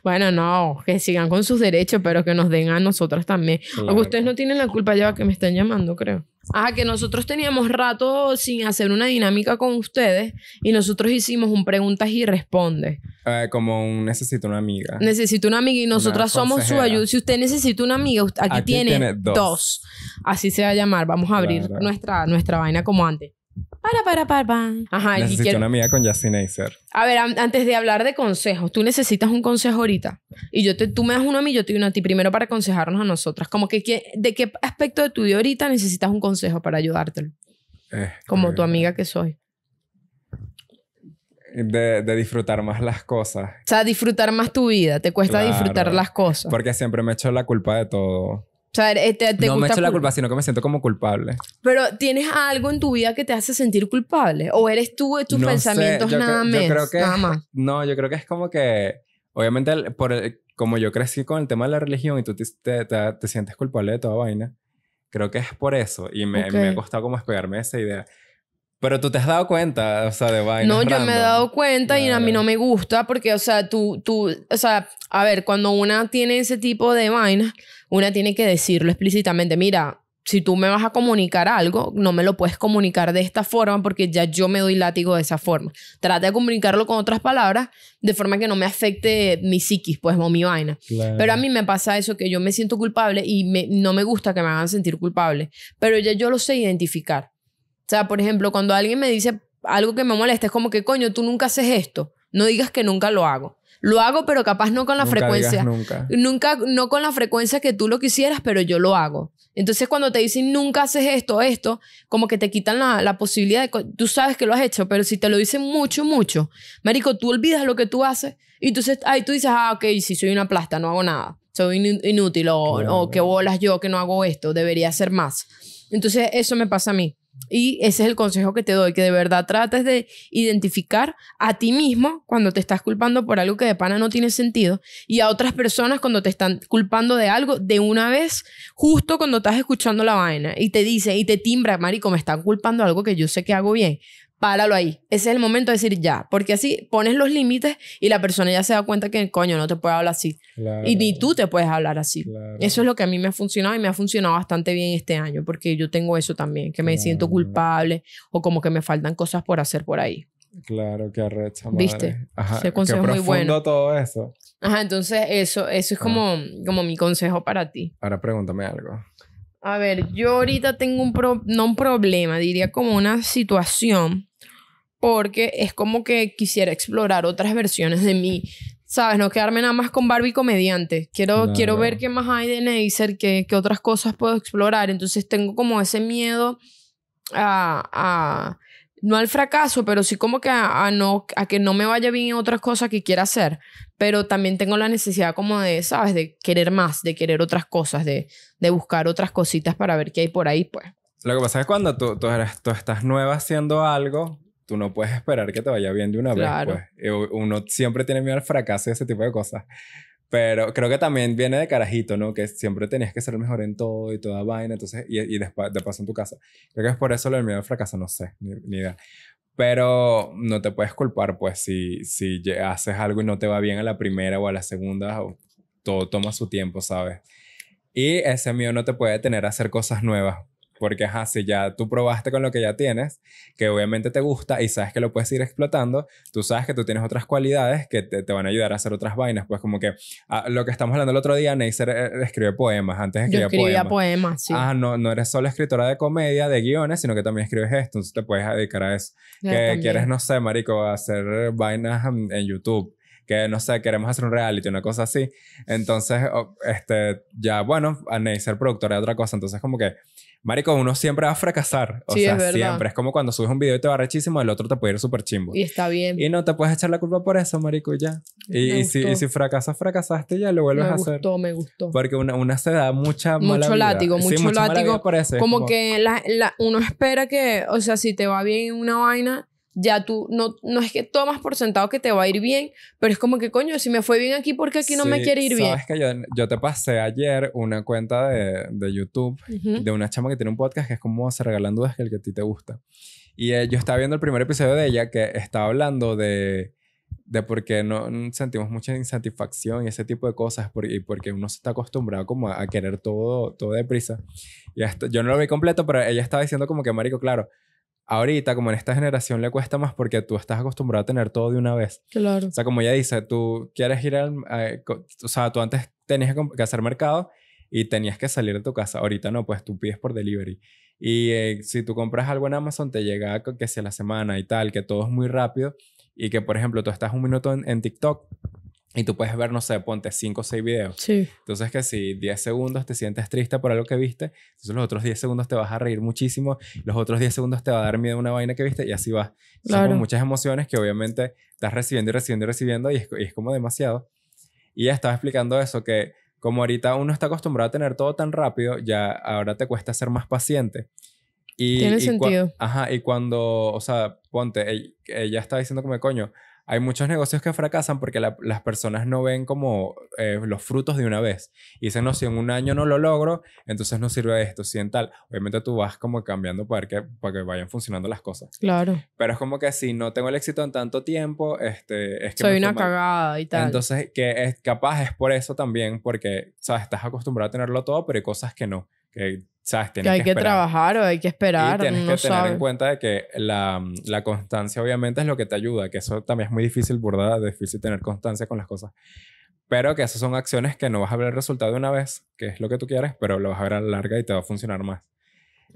Bueno, no, que sigan con sus derechos, pero que nos den a nosotras también. ustedes no tienen la culpa ya que me estén llamando, creo. Ah, que nosotros teníamos rato sin hacer una dinámica con ustedes y nosotros hicimos un preguntas y responde. Ah, como un necesito una amiga. Necesito una amiga y nosotras somos su ayuda. Si usted necesita una amiga, aquí, tiene, dos. Así se va a llamar. Vamos a abrir nuestra, nuestra vaina como antes. Para, para, para, para. Ajá, Necesito una amiga con Justin Acer. A ver, antes de hablar de consejos, tú necesitas un consejo ahorita. Y yo te, tú me das uno a mí, yo te doy uno a ti primero para aconsejarnos a nosotras. Como que, ¿de qué aspecto de tu vida ahorita necesitas un consejo para ayudártelo? Eh, Como tu amiga que soy. De, disfrutar más las cosas. O sea, disfrutar más tu vida. Te cuesta disfrutar las cosas. Porque siempre me echo la culpa de todo. Eh, no gusta me echo la culpa, sino que me siento como culpable. Pero ¿tienes algo en tu vida que te hace sentir culpable? ¿O eres tú de eh, tus pensamientos nada, yo creo que más? No, yo creo que es como que, obviamente, por como yo crecí con el tema de la religión y tú te, te, sientes culpable de toda vaina, creo que es por eso. Y me, me ha costado como despegarme esa idea. Pero tú te has dado cuenta, o sea, de vaina No, yo me he dado cuenta y a mí no me gusta porque, o sea, tú, tú, o sea, a ver, cuando una tiene ese tipo de vaina una tiene que decirlo explícitamente, mira, si tú me vas a comunicar algo, no me lo puedes comunicar de esta forma porque ya yo me doy látigo de esa forma. Trata de comunicarlo con otras palabras de forma que no me afecte mi psiquis, pues, o mi vaina. Pero a mí me pasa eso, que yo me siento culpable y no me gusta que me hagan sentir culpable. Pero ya yo lo sé identificar. O sea, por ejemplo, cuando alguien me dice algo que me molesta, es como que, coño, tú nunca haces esto. No digas que nunca lo hago. Lo hago, pero capaz no con la frecuencia. nunca. Nunca, no con la frecuencia que tú lo quisieras, pero yo lo hago. Entonces, cuando te dicen nunca haces esto, esto, como que te quitan la, la posibilidad de. Tú sabes que lo has hecho, pero si te lo dicen mucho, mucho, Marico, tú olvidas lo que tú haces y entonces ahí tú dices, ah, ok, si soy una plasta, no hago nada. Soy inútil o, o qué bolas yo que no hago esto, debería hacer más. Entonces, eso me pasa a mí. Y ese es el consejo que te doy, que de verdad trates de identificar a ti mismo cuando te estás culpando por algo que de pana no tiene sentido y a otras personas cuando te están culpando de algo de una vez, justo cuando estás escuchando la vaina y te dice y te timbra, marico, me están culpando algo que yo sé que hago bien páralo ahí. Ese es el momento de decir ya, porque así pones los límites y la persona ya se da cuenta que, coño, no te puede hablar así. Y ni tú te puedes hablar así. Eso es lo que a mí me ha funcionado y me ha funcionado bastante bien este año, porque yo tengo eso también, que me siento culpable o como que me faltan cosas por hacer por ahí. Claro, qué arrecha, ¿Viste? Ajá, Ese consejo muy bueno. todo eso. Ajá, entonces eso, eso es ah. como, como mi consejo para ti. Ahora pregúntame algo. A ver, yo ahorita tengo un, no un problema, diría como una situación porque es como que quisiera explorar otras versiones de mí. ¿Sabes? No quedarme nada más con Barbie comediante. Quiero, quiero ver qué más hay de Neisser, qué, qué otras cosas puedo explorar. Entonces tengo como ese miedo a, a no al fracaso, pero sí como que a, no, a que no me vaya bien otras cosas que quiera hacer. Pero también tengo la necesidad como de, ¿sabes? De querer más, de querer otras cosas, de, de buscar otras cositas para ver qué hay por ahí, pues. Lo que pasa es que cuando tú, tú estás nueva haciendo algo, tú no puedes esperar que te vaya bien de una vez. Pues. Eh, uno siempre tiene miedo al fracaso y ese tipo de cosas. Pero creo que también viene de carajito, ¿no? Que siempre tenías que ser mejor en todo y toda vaina, entonces, y, y después, de paso en tu casa. Creo que es por eso lo miedo al fracaso, no sé, ni, idea. Pero no te puedes culpar, pues, si, si haces algo y no te va bien a la primera o a la segunda, o todo toma su tiempo, ¿sabes? Y ese miedo no te puede detener a hacer cosas nuevas, porque ajá, si ya tú probaste con lo que ya tienes, que obviamente te gusta y sabes que lo puedes ir explotando, tú sabes que tú tienes otras cualidades que te, te van a ayudar a hacer otras vainas, pues como que ah, lo que estamos hablando el otro día, Neisser eh, eh, escribe poemas, antes escribía, Yo escribía poemas. sí. Ah, no, no eres solo escritora de comedia, de guiones, sino que también escribes esto, entonces te puedes dedicar a eso. que quieres, no sé, marico, hacer vainas en, YouTube que no sé, queremos hacer un reality, una cosa así. Entonces, este, ya bueno, a ser productora de otra cosa. Entonces, como que Marico, uno siempre va a fracasar. O sea, siempre. Es como cuando subes un video y te va rechísimo, el otro te puede ir súper chimbo. Y está bien. Y no te puedes echar la culpa por eso, Marico, ya. Y, si, fracasas, fracasaste, ya lo vuelves a hacer. Me gustó, me gustó. Porque una, una se da mucha mala Mucho látigo, mucho, látigo. Como, que la, uno espera que, o sea, si te va bien una vaina, ya tú no, no es que tomas por sentado que te va a ir bien, pero es como que coño, si me fue bien aquí, ¿por qué aquí no me quiere ir bien? Sabes que yo, yo, te pasé ayer una cuenta de, de YouTube de una chama que tiene un podcast que es como se regalan dudas que el que a ti te gusta. Y eh, yo estaba viendo el primer episodio de ella que estaba hablando de, de por qué no mm, sentimos mucha insatisfacción y ese tipo de cosas por, y porque uno se está acostumbrado como a, querer todo, todo deprisa. Y yo no lo vi completo, pero ella estaba diciendo como que, Marico, claro ahorita, como en esta generación, le cuesta más porque tú estás acostumbrado a tener todo de una vez. Claro. O sea, como ella dice, tú quieres ir al... o sea, tú antes tenías que hacer mercado y tenías que salir de tu casa. Ahorita no, pues tú pides por delivery. Y eh, si tú compras algo en Amazon, te llega que sea la semana y tal, que todo es muy rápido. Y que, por ejemplo, tú estás un minuto en TikTok y tú puedes ver, no sé, ponte 5 o 6 videos. Sí. Entonces que si 10 segundos te sientes triste por algo que viste, entonces los otros 10 segundos te vas a reír muchísimo, los otros 10 segundos te va a dar miedo una vaina que viste y así vas. Claro. Son muchas emociones que obviamente estás recibiendo y recibiendo y recibiendo y es, es como demasiado. Y ya estaba explicando eso, que como ahorita uno está acostumbrado a tener todo tan rápido, ya ahora te cuesta ser más paciente. Y, Tiene sentido. Ajá, y cuando, o sea, ponte, ella, estaba está diciendo como, coño, hay muchos negocios que fracasan porque las personas no ven como eh, los frutos de una vez. Y dicen, no, si en un año no lo logro, entonces no sirve esto, si en tal. Obviamente tú vas como cambiando para que, para que vayan funcionando las cosas. Claro. Pero es como que si no tengo el éxito en tanto tiempo, este, es que... Soy una cagada y tal. Entonces, que es, capaz es por eso también, porque, sabes, estás acostumbrado a tenerlo todo, pero hay cosas que no que que hay que, trabajar o hay que esperar. tienes que tener en cuenta de que la, la, constancia obviamente es lo que te ayuda, que eso también es muy difícil, ¿verdad? Es difícil tener constancia con las cosas. Pero que esas son acciones que no vas a ver el resultado de una vez, que es lo que tú quieres, pero lo vas a ver a larga y te va a funcionar más.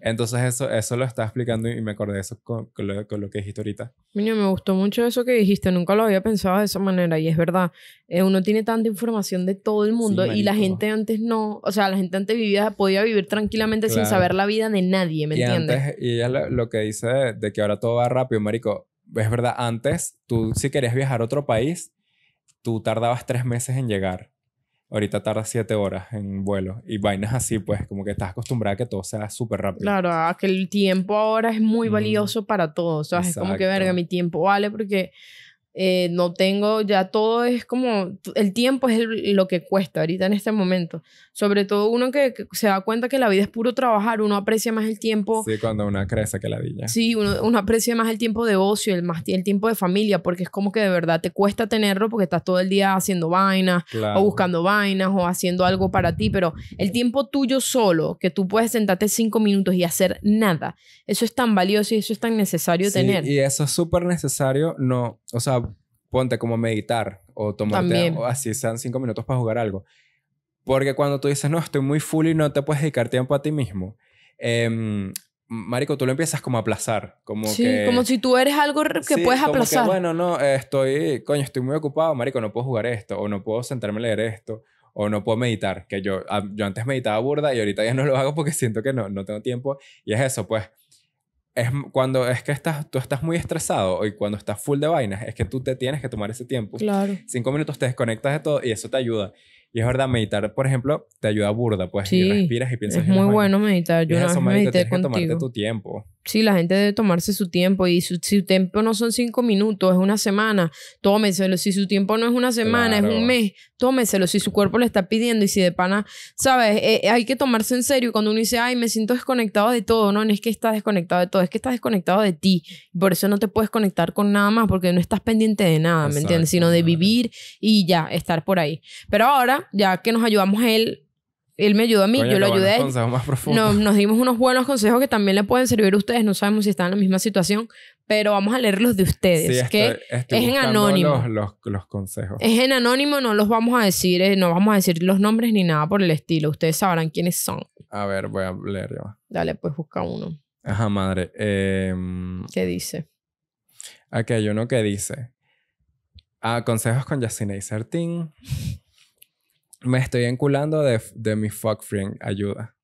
Entonces eso, eso lo estaba explicando y me acordé de eso con, lo, que dijiste ahorita. Miño, me gustó mucho eso que dijiste, nunca lo había pensado de esa manera y es verdad, eh, uno tiene tanta información de todo el mundo y la gente antes no, o sea, la gente antes vivía, podía vivir tranquilamente sin saber la vida de nadie, ¿me entiendes? y lo, que dice de, de, que ahora todo va rápido, Marico, es verdad, antes tú si querías viajar a otro país, tú tardabas tres meses en llegar ahorita tarda siete horas en vuelo y vainas así, pues como que estás acostumbrada a que todo sea súper rápido. Claro, que el tiempo ahora es muy valioso para todos, sea... Es Como que verga, mi tiempo vale porque eh, no tengo, ya todo es como, el tiempo es lo que cuesta ahorita en este momento. Sobre todo uno que, se da cuenta que la vida es puro trabajar, uno aprecia más el tiempo. Sí, cuando uno crece que la vida. Sí, uno, uno, aprecia más el tiempo de ocio, el, más, el tiempo de familia, porque es como que de verdad te cuesta tenerlo porque estás todo el día haciendo vainas o buscando vainas o haciendo algo para ti, pero el tiempo tuyo solo, que tú puedes sentarte cinco minutos y hacer nada, eso es tan valioso y eso es tan necesario tener. Y eso es súper necesario, no, o sea, ponte como meditar o tomarte o así sean cinco minutos para jugar algo. Porque cuando tú dices, no, estoy muy full y no te puedes dedicar tiempo a ti mismo, em, Marico, tú lo empiezas como a aplazar. Como sí, como si tú eres algo que puedes aplazar. que, bueno, no, estoy, coño, estoy muy ocupado, Marico, no puedo jugar esto, o no puedo sentarme a leer esto, o no puedo meditar. Que yo, yo antes meditaba burda y ahorita ya no lo hago porque siento que no, no tengo tiempo. Y es eso, pues es cuando es que estás, tú estás muy estresado y cuando estás full de vainas, es que tú te tienes que tomar ese tiempo. Claro. Cinco minutos te desconectas de todo y eso te ayuda. Y es verdad, meditar, por ejemplo, te ayuda burda, pues, sí, respiras y piensas. Es muy bueno meditar. Yo no medité tomarte tu tiempo. Sí, la gente debe tomarse su tiempo y si su tiempo no son cinco minutos, es una semana, tómeselo. Si su tiempo no es una semana, es un mes, tómeselo. Si su cuerpo le está pidiendo y si de pana, sabes, eh, eh, hay que tomarse en serio. Cuando uno dice, ay, me siento desconectado de todo, no, no es que estás desconectado de todo, es que estás desconectado de ti. Por eso no te puedes conectar con nada más porque no estás pendiente de nada, ¿me entiendes? Sino de vivir y ya, estar por ahí. Pero ahora, ya que nos ayudamos a él él me ayudó a mí, yo lo ayudé nos, dimos unos buenos consejos que también le pueden servir a ustedes. No sabemos si están en la misma situación, pero vamos a leer los de ustedes. que es en anónimo. Los, consejos. Es en anónimo, no los vamos a decir, eh, no vamos a decir los nombres ni nada por el estilo. Ustedes sabrán quiénes son. A ver, voy a leer yo. Dale, pues busca uno. Ajá, madre. Em, ¿Qué dice? Aquí hay uno que dice. "A ah, consejos con Yacine y Sertín. Me estoy enculando de, mi fuck friend. Ayuda.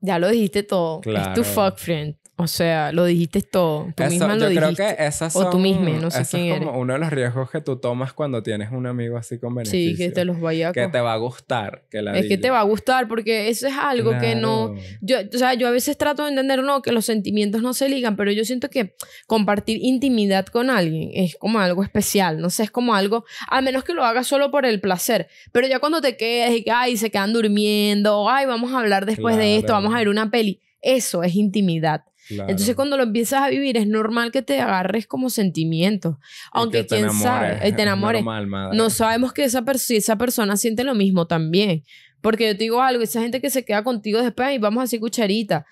Ya lo dijiste todo. Es tu fuck friend. O sea, lo dijiste todo. Tú misma lo yo creo que esas son, O tú misma, no sé quién es como uno de los riesgos que tú tomas cuando tienes un amigo así con Sí, que te los vaya a... Que te va a gustar. Que la es que te va a gustar porque eso es algo que no... Yo, o sea, yo a veces trato de entender, no, que los sentimientos no se ligan, pero yo siento que compartir intimidad con alguien es como algo especial, no sé, es como algo... A menos que lo hagas solo por el placer. Pero ya cuando te quedas y que, ay, se quedan durmiendo, ay, vamos a hablar después de esto, vamos a ver una peli. Eso es intimidad. Entonces cuando lo empiezas a vivir es normal que te agarres como sentimiento. aunque quién sabe, eh, te enamores. no sabemos que esa, persona siente lo mismo también, porque yo te digo algo, esa gente que se queda contigo después y vamos así cucharita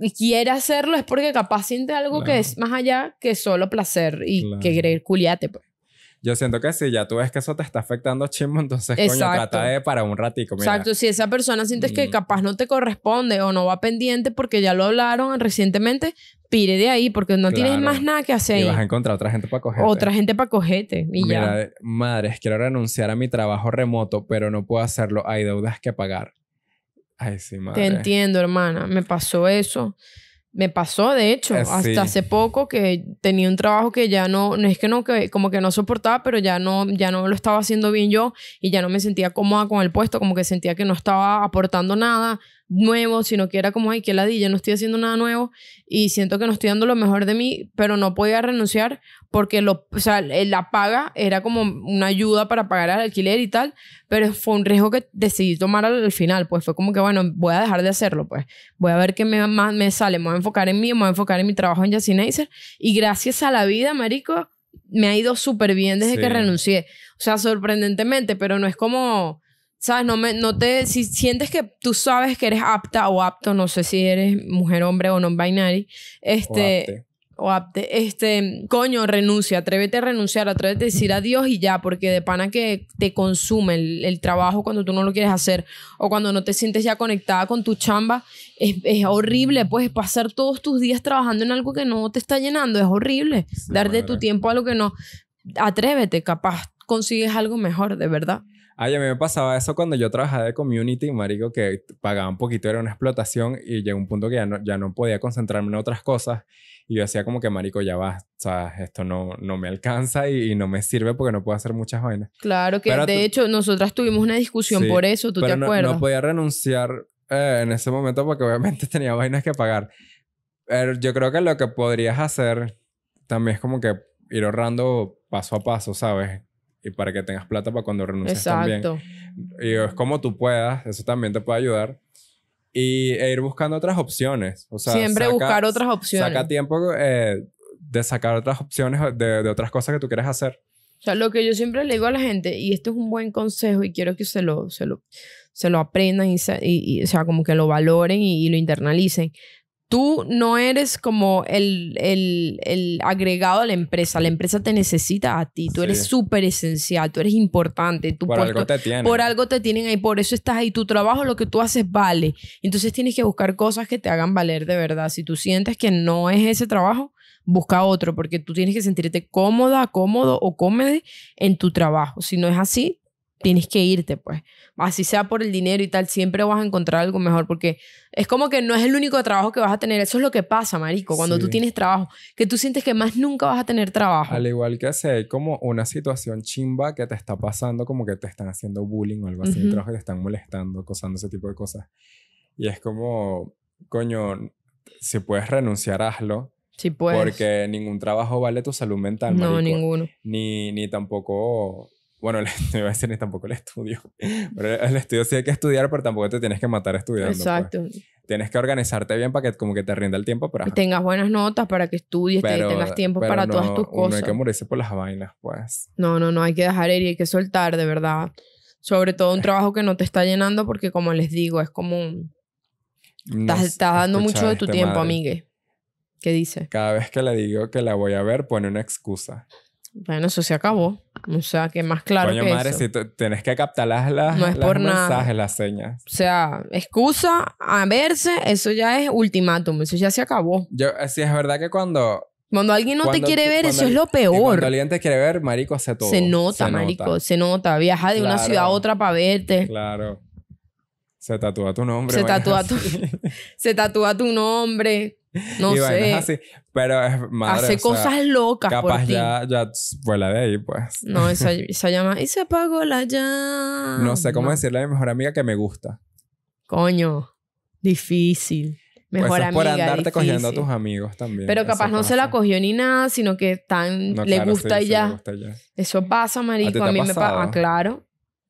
y quiere hacerlo es porque capaz siente algo que es más allá que solo placer y que querer culiate pues yo siento que si ya tú ves que eso te está afectando Chimo, entonces coño, trata de para un ratico. Mira. Exacto, si esa persona sientes que mm. capaz no te corresponde o no va pendiente porque ya lo hablaron recientemente, pire de ahí porque no tienes más nada que hacer. Y vas a encontrar otra gente para cogerte. Otra gente para cogerte y Mira, ya. Madres, quiero renunciar a mi trabajo remoto, pero no puedo hacerlo. Hay deudas que pagar. Ay, sí, madre. Te entiendo, hermana. Me pasó eso. Me pasó, de hecho, eh, hasta hace poco que tenía un trabajo que ya no, no es que no, que como que no soportaba, pero ya no, ya no lo estaba haciendo bien yo y ya no me sentía cómoda con el puesto, como que sentía que no estaba aportando nada, nuevo, sino que era como, ay, qué ladilla, no estoy haciendo nada nuevo y siento que no estoy dando lo mejor de mí, pero no podía renunciar porque lo, o sea, eh, la paga era como una ayuda para pagar el alquiler y tal, pero fue un riesgo que decidí tomar al, final, pues fue como que, bueno, voy a dejar de hacerlo, pues voy a ver qué me, más me sale, me voy a enfocar en mí, me voy a enfocar en mi trabajo en Acer. y gracias a la vida, Marico, me ha ido súper bien desde que renuncié. O sea, sorprendentemente, pero no es como ¿Sabes? No, me, no te. Si sientes que tú sabes que eres apta o apto, no sé si eres mujer, hombre o non-binary, este. O apte. este, coño, renuncia, atrévete a renunciar, atrévete a decir adiós y ya, porque de pana que te consume el, trabajo cuando tú no lo quieres hacer o cuando no te sientes ya conectada con tu chamba, es, horrible, pues, pasar todos tus días trabajando en algo que no te está llenando, es horrible, Dar de tu tiempo a lo que no, atrévete, capaz consigues algo mejor, de verdad. Ay, ah, a mí me pasaba eso cuando yo trabajaba de community, marico, que pagaba un poquito, era una explotación y llegó un punto que ya no, ya no podía concentrarme en otras cosas y yo hacía como que, marico, ya va, o sea, esto no, no me alcanza y, no me sirve porque no puedo hacer muchas vainas. Claro que, de hecho, nosotras tuvimos una discusión por eso, ¿tú te no, acuerdas? No podía renunciar eh, en ese momento porque obviamente tenía vainas que pagar. Pero yo creo que lo que podrías hacer también es como que ir ahorrando paso a paso, ¿sabes? y para que tengas plata para cuando renuncies Exacto. también. Y es como tú puedas, eso también te puede ayudar. Y e ir buscando otras opciones. O sea, Siempre buscar otras opciones. Saca tiempo eh, de sacar otras opciones de, de, otras cosas que tú quieres hacer. O sea, lo que yo siempre le digo a la gente, y esto es un buen consejo y quiero que se lo, se lo, se lo aprendan y, y, o sea, como que lo valoren y lo internalicen tú no eres como el, agregado a la empresa. La empresa te necesita a ti. Tú eres súper esencial, tú eres importante. Tú por, algo te tienen. Por algo te tienen ahí, por eso estás ahí. Tu trabajo, lo que tú haces, vale. Entonces tienes que buscar cosas que te hagan valer de verdad. Si tú sientes que no es ese trabajo, busca otro, porque tú tienes que sentirte cómoda, cómodo o cómede en tu trabajo. Si no es así, tienes que irte, pues. Así sea por el dinero y tal, siempre vas a encontrar algo mejor porque es como que no es el único trabajo que vas a tener. Eso es lo que pasa, marico, cuando tú tienes trabajo, que tú sientes que más nunca vas a tener trabajo. Al igual que si hay como una situación chimba que te está pasando, como que te están haciendo bullying o algo así, que te están molestando, acosando ese tipo de cosas. Y es como, coño, si puedes renunciar, hazlo. Sí, puedes. Porque ningún trabajo vale tu salud mental. Marico. No, ninguno. Ni, ni tampoco bueno, no iba a decir ni tampoco el estudio. Pero el estudio sí hay que estudiar, pero tampoco te tienes que matar estudiando. Pues. Exacto. Tienes que organizarte bien para que como que te rinda el tiempo. para. tengas buenas notas para que estudies, y tengas tiempo para todas tus cosas. No hay que morirse por las vainas, pues. No, no, no, hay que dejar ir y hay que soltar, de verdad. Sobre todo un eh. trabajo que no te está llenando porque, como les digo, es como un... Estás, dando mucho de tu tiempo, amigue. ¿Qué dice? Cada vez que le digo que la voy a ver, pone una excusa. Bueno, eso se acabó. O sea, que más claro Coño, que madre, si tienes que captar las, las, no es por mensajes, nada. las señas. O sea, excusa a verse, eso ya es ultimátum, eso ya se acabó. Yo, eh, sí, es verdad que cuando... Cuando alguien no te quiere ver, eso es lo peor. cuando alguien te quiere ver, marico, hace todo. Se nota, marico, se nota. Viaja de una ciudad a otra para verte. Claro. Se tatúa tu nombre. Se tatúa tu, se tatúa tu nombre. No sé. Así, pero madre, Hace o cosas locas. por ti. ya, ya vuela de ahí, pues. No, esa, llama. Y se apagó la llama. No sé cómo decirle a mi mejor amiga que me gusta. Coño. Difícil. Pues mejor amiga. Por andarte cogiendo a tus amigos también. Pero capaz no se la cogió ni nada, sino que tan le, gusta ya. Eso pasa, marico. A, mí me pasa. Ah, claro.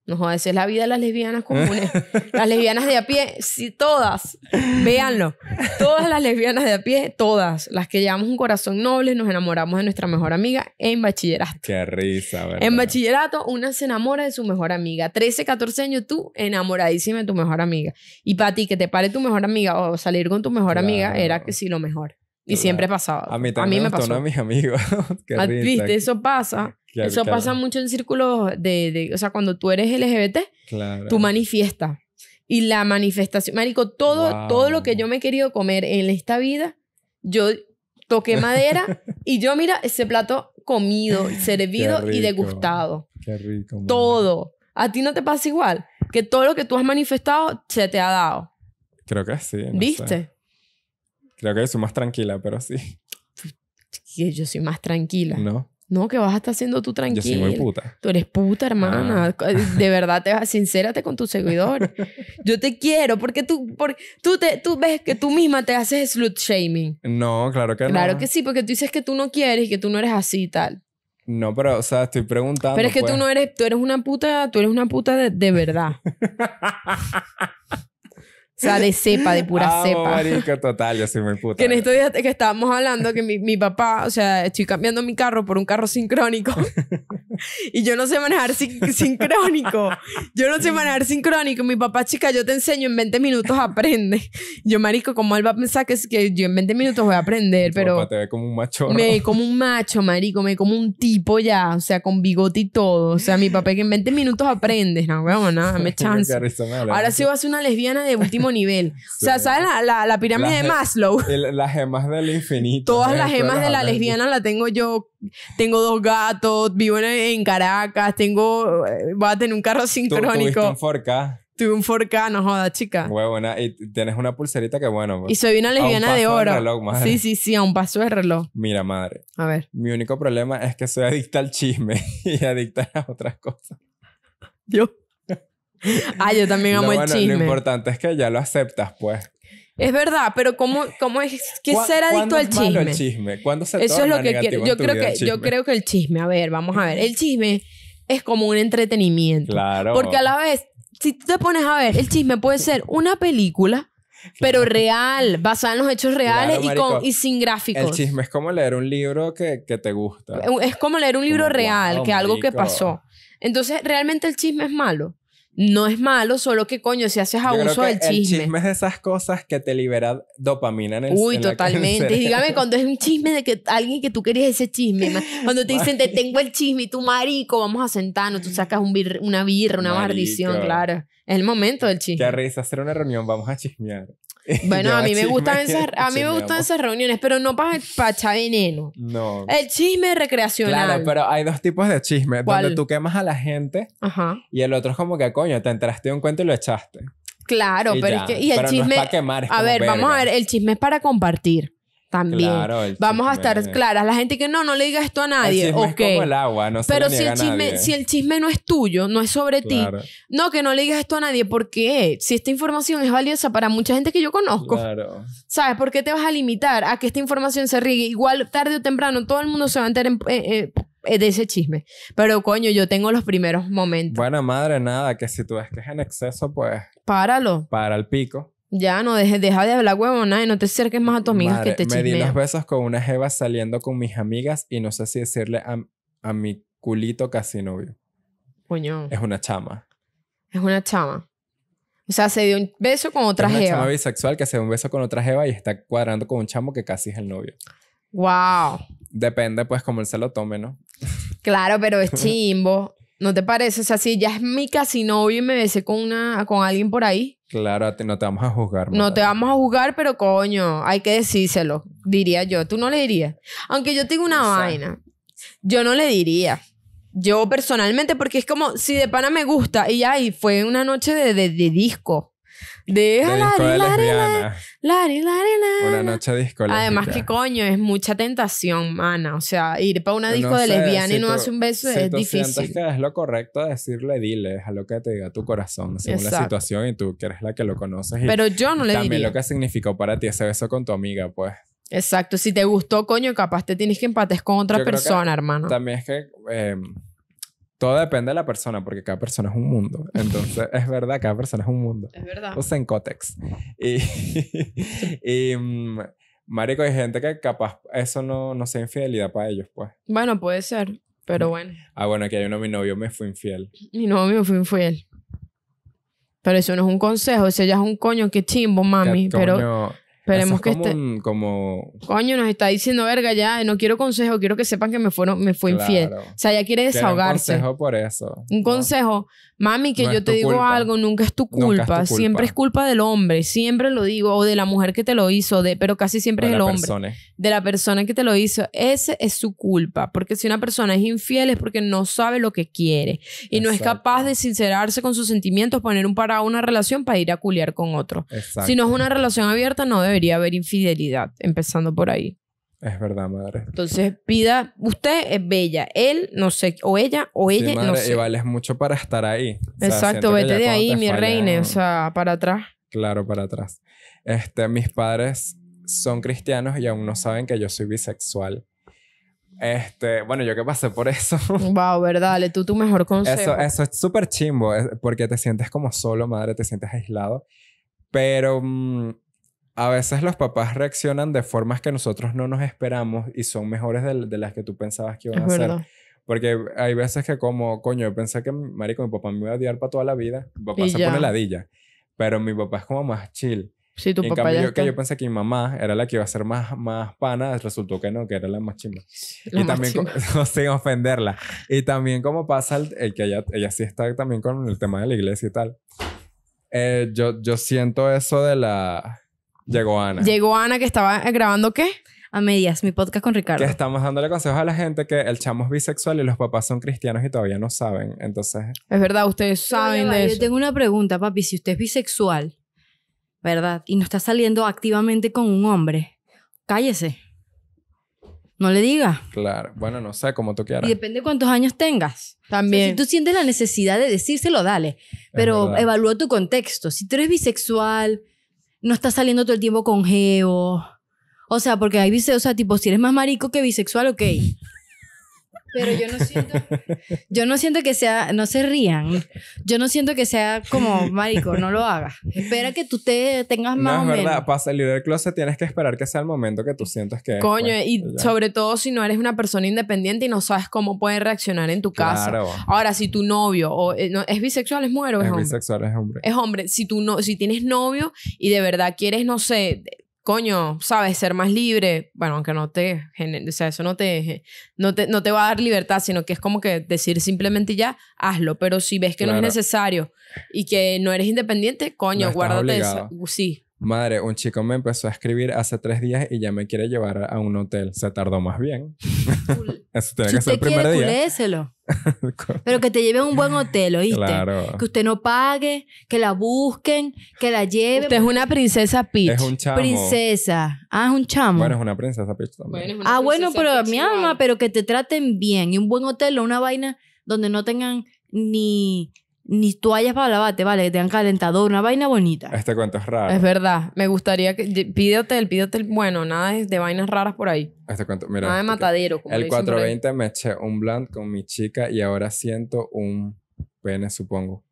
No jodas, es la vida de las lesbianas comunes. las lesbianas de a pie, sí, todas. Véanlo. Todas las lesbianas de a pie, todas. Las que llevamos un corazón noble, nos enamoramos de nuestra mejor amiga en bachillerato. Qué risa, ¿verdad? En bachillerato, una se enamora de su mejor amiga. 13, 14 años, tú enamoradísima de tu mejor amiga. Y para ti, que te pare tu mejor amiga o salir con tu mejor amiga, era que sí lo mejor. Y siempre pasaba. A mí también a mí me pasó. a mis amigos. Ah, viste, eso pasa. eso pasa mucho en círculos de, de, O sea, cuando tú eres LGBT, tú manifiestas. Y la manifestación... Marico, todo, todo lo que yo me he querido comer en esta vida, yo toqué madera y yo, mira, ese plato comido, servido y degustado. Qué rico. Todo. A ti no te pasa igual. Que todo lo que tú has manifestado se te ha dado. Creo que sí. ¿Viste? Creo que soy más tranquila, pero sí. Yo soy más tranquila. No. No, que vas a estar siendo tú tranquila. Yo soy muy puta. Tú eres puta, hermana. Ah. De verdad, te, sincérate con tu seguidor. Yo te quiero porque tú, tú, te, tú ves que tú misma te haces slut shaming. No, claro que no. Claro que sí, porque tú dices que tú no quieres y que tú no eres así y tal. No, pero, o sea, estoy preguntando. Pero es que tú pues. no eres, tú eres una puta, tú eres una puta de, de verdad. O sea, de cepa, de pura ah, cepa. Marico, total, ya soy muy puta. Que en estos días que estábamos hablando, que mi, mi, papá, o sea, estoy cambiando mi carro por un carro sincrónico. y yo no sé manejar sincrónico. Yo no sé manejar sincrónico. Mi papá, chica, yo te enseño, en 20 minutos aprende. Yo, marico, como él va a pensar que, yo en 20 minutos voy a aprender, pero. Papá te ve como un macho. Me ve como un macho, marico, me ve como un tipo ya, o sea, con bigote y todo. O sea, mi papá que en 20 minutos aprendes, no, weón, nada, me chance. Ahora sí vas a ser una lesbiana de último nivel. O sea, ¿sabes la, pirámide de Maslow? las gemas del infinito. Todas las gemas de la lesbiana la tengo yo. Tengo dos gatos, vivo en, Caracas, tengo... Eh, voy a tener un carro sincrónico. ¿Tú, un 4 Tuve un 4K, no joda chica. Huevona, y tienes una pulserita que bueno. Y soy una lesbiana de oro. Sí, sí, sí, a un paso de reloj. Mira, madre. A ver. Mi único problema es que soy adicta al chisme y adicta a otras cosas. yo ah, yo también amo el chisme. Lo importante es que ya lo aceptas, pues. Es verdad, pero ¿cómo, cómo es que ser adicto al chisme? El chisme? ¿Cuándo se Eso es lo que quiero. Yo creo que, yo creo que el chisme, a ver, vamos a ver. El chisme es como un entretenimiento. Claro. Porque a la vez, si tú te pones a ver, el chisme puede ser una película pero real, basada en los hechos reales y, con, y sin gráficos. El chisme es como leer un libro que, que te gusta. Es como leer un libro real, que algo que pasó. Entonces, realmente el chisme es malo no es malo, solo que coño, si haces abuso del chisme. El chisme es de esas cosas que te libera dopamina en el Uy, totalmente. Y dígame cuando es un chisme de que alguien que tú querías ese chisme. Cuando te dicen, te tengo el chisme y tú, marico, vamos a sentarnos, tú sacas un una birra, una bardición, claro. Es el momento del chisme. Qué risa, hacer una reunión, vamos a chismear. Bueno, a mí me gustan esas, a mí me reuniones, pero no para para echar veneno. No. El chisme recreacional. Claro, pero hay dos tipos de chisme, donde tú quemas a la gente y el otro es como que coño, te enteraste de un cuento y lo echaste. Claro, pero es que el chisme no es para quemar, es A ver, vamos a ver, el chisme es para compartir. También. Vamos a estar claras. La gente que no, no le diga esto a nadie. Pero si, el chisme, si el chisme no es tuyo, no es sobre ti, no, que no le digas esto a nadie, porque eh, si esta información es valiosa para mucha gente que yo conozco, ¿sabes? ¿Por qué te vas a limitar a que esta información se riegue? Igual tarde o temprano todo el mundo se va a enterar eh, eh, de ese chisme. Pero coño, yo tengo los primeros momentos. Buena madre, nada, que si tú ves que es en exceso, pues. Páralo. Para el pico. Ya, no dejes deja de hablar huevona y no te acerques más a tus amigas que te chismean. Me di los besos con una jeva saliendo con mis amigas y no sé si decirle a, mi culito casi novio. Es una chama. Es una chama. O sea, se dio un beso con otra es una chama bisexual que se dio un beso con otra jeva y está cuadrando con un chamo que casi es el novio. Wow. Depende, pues, cómo él se lo tome, ¿no? Claro, pero es chimbo. ¿No te parece? O sea, ya es mi casi novio y me besé con, una, con alguien por ahí. Claro, te, no te vamos a juzgar. No te vamos a juzgar, pero coño, hay que decírselo, diría yo. Tú no le dirías. Aunque yo tengo una vaina, yo no le diría. Yo personalmente, porque es como si de pana me gusta y ahí fue una noche de, de disco. Deja la, la, la, Una noche Además que coño, es mucha tentación, Ana O sea, ir para una disco de lesbiana y no hacer hace un beso es difícil. que es lo correcto decirle, dile, es a lo que te diga tu corazón, según la situación y tú que eres la que lo conoces. Pero yo no le También lo que significó para ti ese beso con tu amiga, pues. Exacto, si te gustó, coño, capaz te tienes que empates con otra persona, hermano. También es que... Eh, todo depende de la persona, porque cada persona es un mundo. Entonces, es verdad, cada persona es un mundo. Es verdad. O sea, en Cotex. Y, mm, marico, hay gente que capaz eso no, no sea infidelidad para ellos, pues. Bueno, puede ser, pero mm. bueno. Ah, bueno, aquí hay uno, mi novio me fue infiel. Mi novio me fue infiel. Pero eso no es un consejo, Ese ya es un coño, que chimbo, mami. Pero Esperemos que como este como... Coño, nos está diciendo, verga, ya, no quiero consejo, quiero que sepan que me, fueron, me fue infiel. O sea, ya quiere desahogarse. Un consejo por eso. Un consejo. Mami, que yo te digo algo, nunca es, tu culpa. Siempre es culpa del hombre. Siempre lo digo. O de la mujer que te lo hizo. De, pero casi siempre es el hombre. De la persona que te lo hizo. Ese es su culpa. Porque si una persona es infiel es porque no sabe lo que quiere. Y no es capaz de sincerarse con sus sentimientos, poner un parado a una relación para ir a culiar con otro. Si no es una relación abierta, no debería haber infidelidad. Empezando por ahí. Es verdad, madre. Entonces pida, usted es bella, él no sé, o ella, o ella no sé. Y vales mucho para estar ahí. Exacto, vete de ahí, mi reina, o sea, para atrás. Claro, para atrás. Este, mis padres son cristianos y aún no saben que yo soy bisexual. Este, bueno, yo que pasé por eso. Wow, verdad, dale tú tu mejor consejo. Eso, eso es súper chimbo, eh, porque te sientes como solo, madre, te sientes aislado. Pero mm, a veces los papás reaccionan de formas que nosotros no nos esperamos y son mejores de, las que tú pensabas que iban a hacer ser. Porque hay veces que como, coño, yo pensé que, marico, mi papá me iba a odiar para toda la vida. Mi papá pasar se pone ladilla. Pero mi papá es como más chill. Sí, tu papá cambio, ya yo, que yo pensé que mi mamá era la que iba a ser más, más pana, resultó que no, que era la más chima. y también, sin ofenderla. Y también como pasa el, que ella, ella, sí está también con el tema de la iglesia y tal. Eh, yo, yo siento eso de la Llegó Ana. Llegó Ana que estaba eh, grabando qué? A medias, mi podcast con Ricardo. Que estamos dándole consejos a la gente que el chamo es bisexual y los papás son cristianos y todavía no saben. Entonces. Es verdad, ustedes saben de eso. Yo tengo una pregunta, papi. Si usted es bisexual, ¿verdad? Y no está saliendo activamente con un hombre, cállese. No le diga. Claro. Bueno, no sé, cómo tú Y depende cuántos años tengas. También. si tú sientes la necesidad de decírselo, dale. Pero evalúa tu contexto. Si tú eres bisexual, no estás saliendo todo el tiempo con geo. O sea, porque hay bisexual, o sea, tipo, si eres más marico que bisexual, ok pero yo no siento, yo no siento que sea, no se rían, yo no siento que sea como, marico, no lo hagas, espera que tú te tengas más no, es verdad, para salir del closet tienes que esperar que sea el momento que tú sientas que... Pues, Coño, y sobre todo si no eres una persona independiente y no sabes cómo puede reaccionar en tu casa. Ahora, si tu novio o, eh, no, es bisexual, es mujer es, es Bisexual, es hombre. Es hombre, si, tú no, si tienes novio y de verdad quieres, no sé, coño, sabes, ser más libre, bueno, aunque no te, o sea, eso no te, no te, no te va a dar libertad, sino que es como que decir simplemente ya, hazlo, pero si ves que no es necesario y que no eres independiente, coño, guárdate eso, sí, Madre, un chico me empezó a escribir hace tres días y ya me quiere llevar a un hotel. Se tardó más bien. Eso tiene que ser el primer quiere, día. Pero que te lleven a un buen hotel, ¿oíste? Claro. Que usted no pague, que la busquen, que la lleven. Usted es una princesa Peach. Es un chamo. Princesa. Ah, es un chamo. Bueno, es una princesa Peach también. ah, bueno, pero mi alma, pero que te traten bien. Y un buen hotel o una vaina donde no tengan ni ni toallas para lavarte, vale, te han calentado. una vaina bonita. Este cuento es raro. Es verdad, me gustaría que. Pídate el, pídate Bueno, nada de, vainas raras por ahí. Este cuento, mira. Nada de este matadero. el 420 me eché un blunt con mi chica y ahora siento un pene, supongo.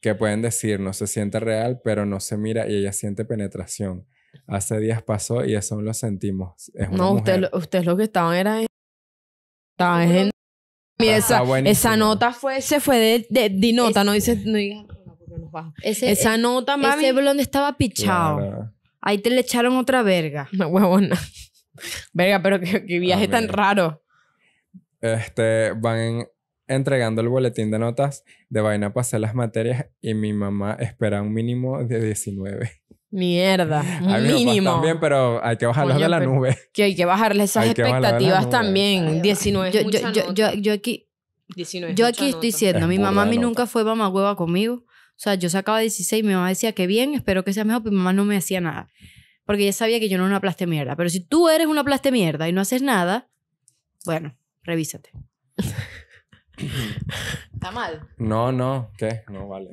Que pueden decir, no se siente real, pero no se mira y ella siente penetración. Hace días pasó y eso lo sentimos. no, ustedes usted lo que estaban era. Estaban en Ah, esa, nota fue, se fue de, de, nota, no dices, no digas, ah, esa eh, nota, mami. Ese donde estaba pichado. Ahí te le echaron otra verga. No, huevona. verga, pero qué, viaje tan raro. Este, van entregando el boletín de notas. De vaina pasé las materias y mi mamá espera un mínimo de 19. Mierda, al mínimo. También, pero hay que bajarlos de la nube. Que hay que bajarle esas expectativas también. 19 yo, yo, yo, yo, aquí Yo aquí estoy diciendo, mi mamá a mí nunca fue mamá hueva conmigo. O sea, yo sacaba 16, mi mamá decía que bien, espero que sea mejor, pero mi mamá no me hacía nada. Porque ella sabía que yo no era una plaste mierda. Pero si tú eres una plaste mierda y no haces nada, bueno, revísate. Está mal. No, no, ¿qué? No vale.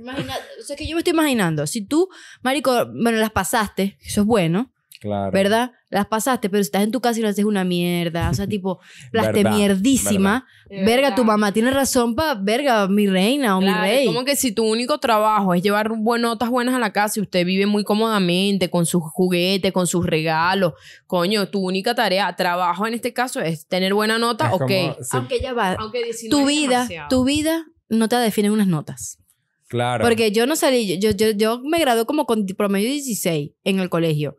o sea, que yo me estoy imaginando, si tú, Marico, bueno, las pasaste, eso es bueno, Claro. ¿Verdad? Las pasaste, pero si estás en tu casa y lo haces una mierda. O sea, tipo, plaste mierdísima. Verga, tu mamá tiene razón para, verga, mi reina o mi rey. como que si tu único trabajo es llevar buenas notas buenas a la casa y usted vive muy cómodamente con sus juguetes, con sus regalos, coño, tu única tarea, trabajo en este caso, es tener buena nota, o ok. Aunque ya va. Aunque tu vida, tu vida no te define unas notas. Claro. Porque yo no salí, yo, yo, yo me gradué como con promedio 16 en el colegio.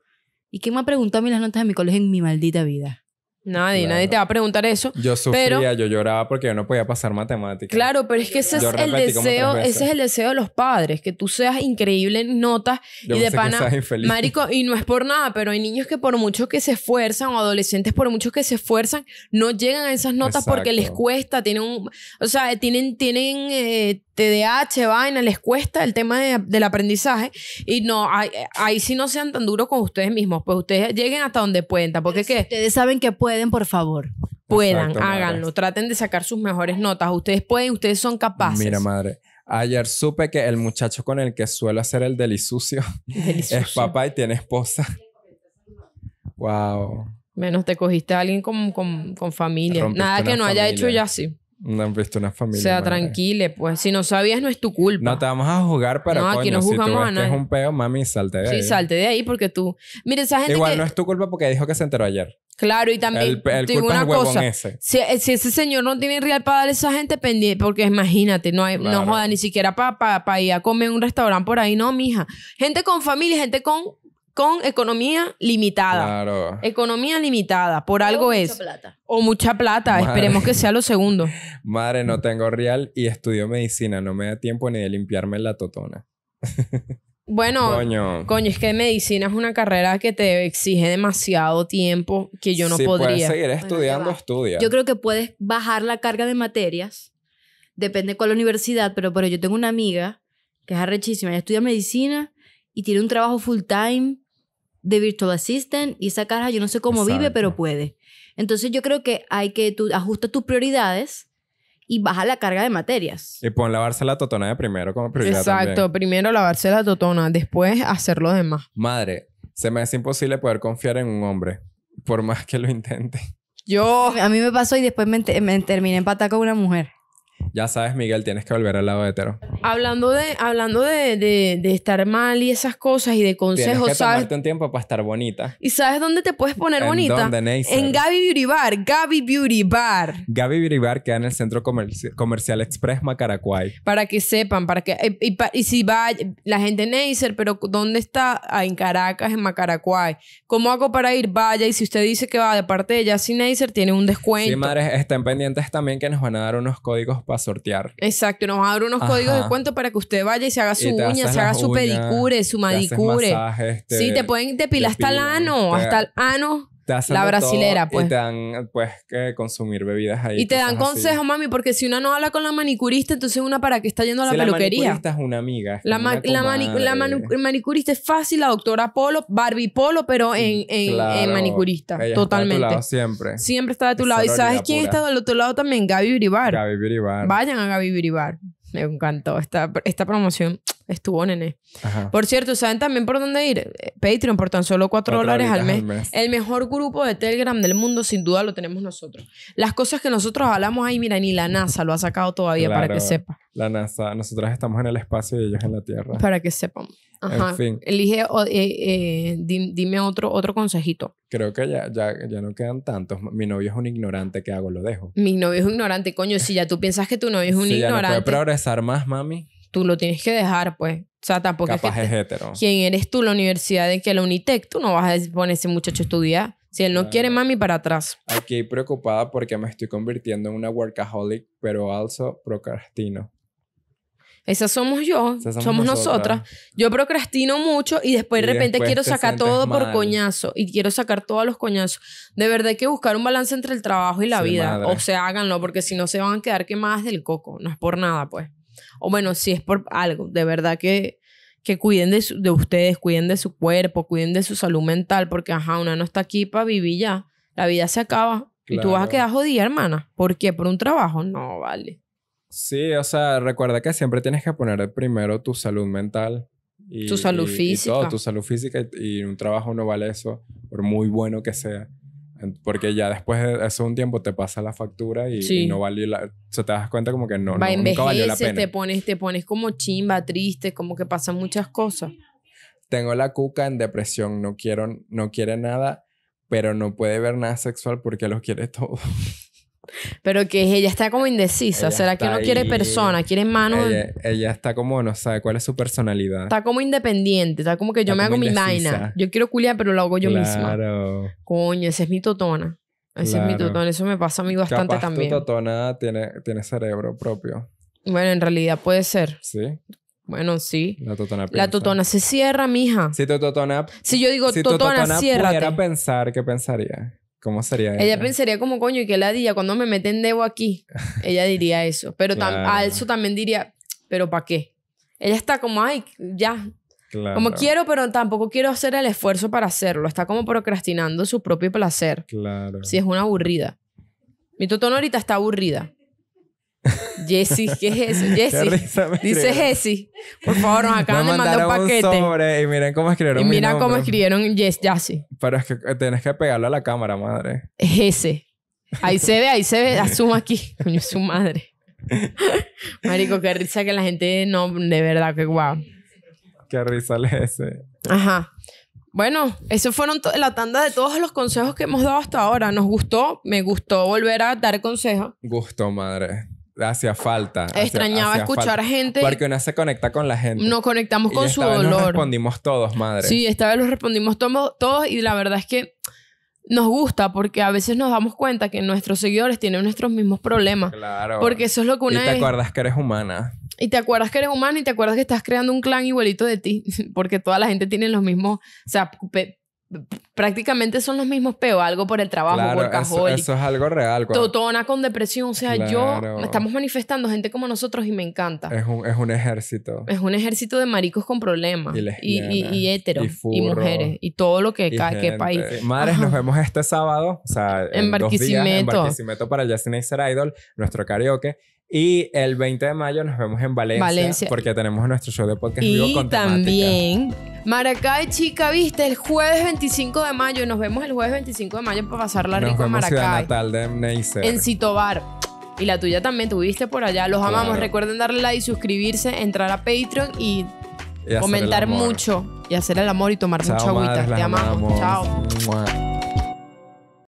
¿Y quién me ha preguntado a mí las notas de mi colegio en mi maldita vida? Nadie, nadie te va a preguntar eso. Yo sufría, yo lloraba porque yo no podía pasar matemáticas. Claro, pero es que ese es el deseo, ese es el deseo de los padres, que tú seas increíble en notas y de pana. Marico, y no es por nada, pero hay niños que por mucho que se esfuerzan o adolescentes por mucho que se esfuerzan, no llegan a esas notas porque les cuesta, tienen o sea, tienen tienen eh, TDAH, vaina, les cuesta el tema del aprendizaje y no, ahí sí no sean tan duros con ustedes mismos, pues ustedes lleguen hasta donde pueden, porque Ustedes saben que pueden, por favor. Puedan, háganlo, traten de sacar sus mejores notas, ustedes pueden, ustedes son capaces. Mira, madre. Ayer supe que el muchacho con el que suelo hacer el delisucio, es papá y tiene esposa. Wow. Menos te cogiste a alguien con, con, con familia. Nada que no haya hecho ya sí. No han visto una familia. O sea, tranquile, pues. Si no sabías, no es tu culpa. No te vamos a jugar, para no, aquí no si tú a que es un peo, mami, salte de sí, ahí. Sí, salte de ahí porque tú... Mira, esa gente Igual no es tu culpa porque dijo que se enteró ayer. Claro, y también... El, una cosa. Ese. Eh, si, ese señor no tiene real para darle a esa gente pendiente... Porque imagínate, no, hay, joda ni siquiera para ir a comer en un restaurante por ahí. No, mija. Gente con familia, gente con con economía limitada. Claro. Economía limitada, por algo mucha es. Plata. O mucha plata. Esperemos que sea lo segundo. Madre, no tengo real y estudio medicina. No me da tiempo ni de limpiarme la totona. Bueno, coño. coño. es que medicina es una carrera que te exige demasiado tiempo que yo no si podría. Puedes seguir estudiando, estudia. Yo creo que puedes bajar la carga de materias. Depende la universidad, pero, pero yo tengo una amiga que es arrechísima. Ella estudia medicina y tiene un trabajo full time de Virtual Assistant y esa caja... yo no sé cómo vive, pero puede. Entonces yo creo que hay que tú tus prioridades y baja la carga de materias. Y pon lavarse la totona de primero como prioridad. Exacto, primero lavarse la totona, después hacer lo demás. Madre, se me hace imposible poder confiar en un hombre, por más que lo intente. Yo. A mí me pasó y después me, me terminé empatada con una mujer. Ya sabes, Miguel, tienes que volver al lado hetero. Hablando de, hablando de, de, estar mal y esas cosas y de consejos, tienes que tomarte un tiempo para estar bonita. ¿Y sabes dónde te puedes poner bonita? en Gaby Beauty Bar. Gaby Beauty Bar. Gaby Beauty Bar queda en el Centro Comercial Express Macaracuay. Para que sepan, para que... Y, si va la gente en pero ¿dónde está? Ah, en Caracas, en Macaracuay. ¿Cómo hago para ir? Vaya, y si usted dice que va de parte de Jazzy Acer, tiene un descuento. Sí, madres, estén pendientes también que nos van a dar unos códigos para sortear. Exacto, nos va a dar unos códigos de cuento para que usted vaya y se haga su uña, se haga su pedicure, su madicure. sí, te pueden depilar hasta el ano, hasta el ano la brasilera, pues. Y te dan, pues, que consumir bebidas ahí. Y te dan consejos, mami, porque si una no habla con la manicurista, entonces una para que está yendo a la peluquería. La manicurista es una amiga. la, manicurista es fácil, la doctora Polo, Barbie Polo, pero en, en, manicurista. totalmente. siempre. Siempre está de tu lado. ¿Y sabes quién está del otro lado también? Gaby Biribar. Gaby Vayan a Gaby Biribar. Me encantó esta, esta promoción estuvo nene. Por cierto, ¿saben también por dónde ir? Eh, Patreon por tan solo 4 dólares al mes. El mejor grupo de Telegram del mundo, sin duda, lo tenemos nosotros. Las cosas que nosotros hablamos ahí, mira, ni la NASA lo ha sacado todavía para que sepa. La NASA, nosotras estamos en el espacio y ellos en la Tierra. Para que sepan. Ajá. En fin. Elige, eh, eh, dime otro, otro consejito. Creo que ya, ya, ya no quedan tantos. Mi novio es un ignorante, ¿qué hago? Lo dejo. Mi novio es un ignorante, coño. Si ya tú piensas que tu novio es un ignorante. Ya no puede progresar más, mami tú lo tienes que dejar, pues. O sea, tampoco es, que ¿Quién eres tú? La universidad de que la Unitec, tú no vas a poner ese muchacho a estudiar. Si él no quiere, mami, para atrás. Aquí preocupada porque me estoy convirtiendo en una workaholic, pero also procrastino. Esa somos yo, somos, nosotras. Yo procrastino mucho y después de repente quiero sacar todo por coñazo y quiero sacar todos los coñazos. De verdad hay que buscar un balance entre el trabajo y la vida. O sea, háganlo porque si no se van a quedar quemadas del coco. No es por nada, pues. O bueno, si es por algo, de verdad que, que cuiden de, ustedes, cuiden de su cuerpo, cuiden de su salud mental, porque ajá, una no está aquí para vivir ya. La vida se acaba. Y tú vas a quedar jodida, hermana. ¿Por qué? ¿Por un trabajo? No, vale. Sí, o sea, recuerda que siempre tienes que poner primero tu salud mental. Y, tu salud física. todo, tu salud física y un trabajo no vale eso, por muy bueno que sea. Porque ya después de eso un tiempo te pasa la factura y, no valió la... O sea, te das cuenta como que no, nunca valió la pena. Te pones, te pones como chimba, triste, como que pasan muchas cosas. Tengo la cuca en depresión, no quiero, no quiere nada, pero no puede ver nada sexual porque lo quiere todo. Pero que ella está como indecisa. ¿Será que no quiere persona? ¿Quiere mano? Ella, está como, no sabe cuál es su personalidad. Está como independiente. Está como que yo me hago mi vaina. Yo quiero culiar, pero lo hago yo misma. Claro. Coño, esa es mi totona. Ese es mi Totona. Eso me pasa a mí bastante también. Tu totona tiene, tiene cerebro propio. Bueno, en realidad puede ser. Sí. Bueno, sí. La totona La totona se cierra, mija. Si tu totona... Si yo digo si totona, totona, cierra. Si pensar, ¿qué pensaría? ¿Cómo sería ella? pensaría como, coño, ¿y qué día Cuando me meten debo aquí, ella diría eso. Pero a eso también diría, ¿pero para qué? Ella está como, ay, ya. Como quiero, pero tampoco quiero hacer el esfuerzo para hacerlo. Está como procrastinando su propio placer. Claro. Si es una aburrida. Mi totona ahorita está aburrida. Jessy, ¿qué es eso? Jessy. Dice Jessy. Por favor, nos acaban de mandar un paquete. y miren cómo escribieron. Y mira cómo escribieron Jess, Jessy. Pero es que tenés que pegarlo a la cámara, madre. Jesse. Ahí se ve, ahí se ve. Asuma ah, aquí. Coño, su madre. Marico, qué risa que la gente no, de verdad, Qué guau. Qué risa le ese. Ajá. Bueno, eso fueron la tanda de todos los consejos que hemos dado hasta ahora. Nos gustó, me gustó volver a dar consejos. Gustó madre hacía falta. Extrañaba escuchar a gente. Porque una se conecta con la gente. Nos conectamos con su dolor. Nos respondimos todos, madre. Sí, esta vez los respondimos todos y la verdad es que nos gusta porque a veces nos damos cuenta que nuestros seguidores tienen nuestros mismos problemas. Claro. Porque eso es lo que una Y te acuerdas que eres humana. Y te acuerdas que eres humana y te acuerdas que estás creando un clan igualito de ti. Porque toda la gente tiene los mismos. O sea, prácticamente son los mismos pero algo por el trabajo, por eso, eso, es algo real. Totona con depresión, o sea, yo estamos manifestando gente como nosotros y me encanta. Es un, ejército. Es un ejército de maricos con problemas. Y y, y, y, mujeres, y todo lo que cae, qué país. Madres, nos vemos este sábado, o sea, en, Barquisimeto. en Barquisimeto para Idol, nuestro karaoke. Y el 20 de mayo nos vemos en Valencia, porque tenemos nuestro show de podcast y vivo con también Maracay, chica, viste, el jueves 25 de mayo, nos vemos el jueves 25 de mayo para pasar la rica Maracay. natal de En Citobar. Y la tuya también, tuviste por allá. Los amamos. Recuerden darle like, suscribirse, entrar a Patreon y, comentar mucho. Y hacer el amor y tomar mucha Te amamos. Chao.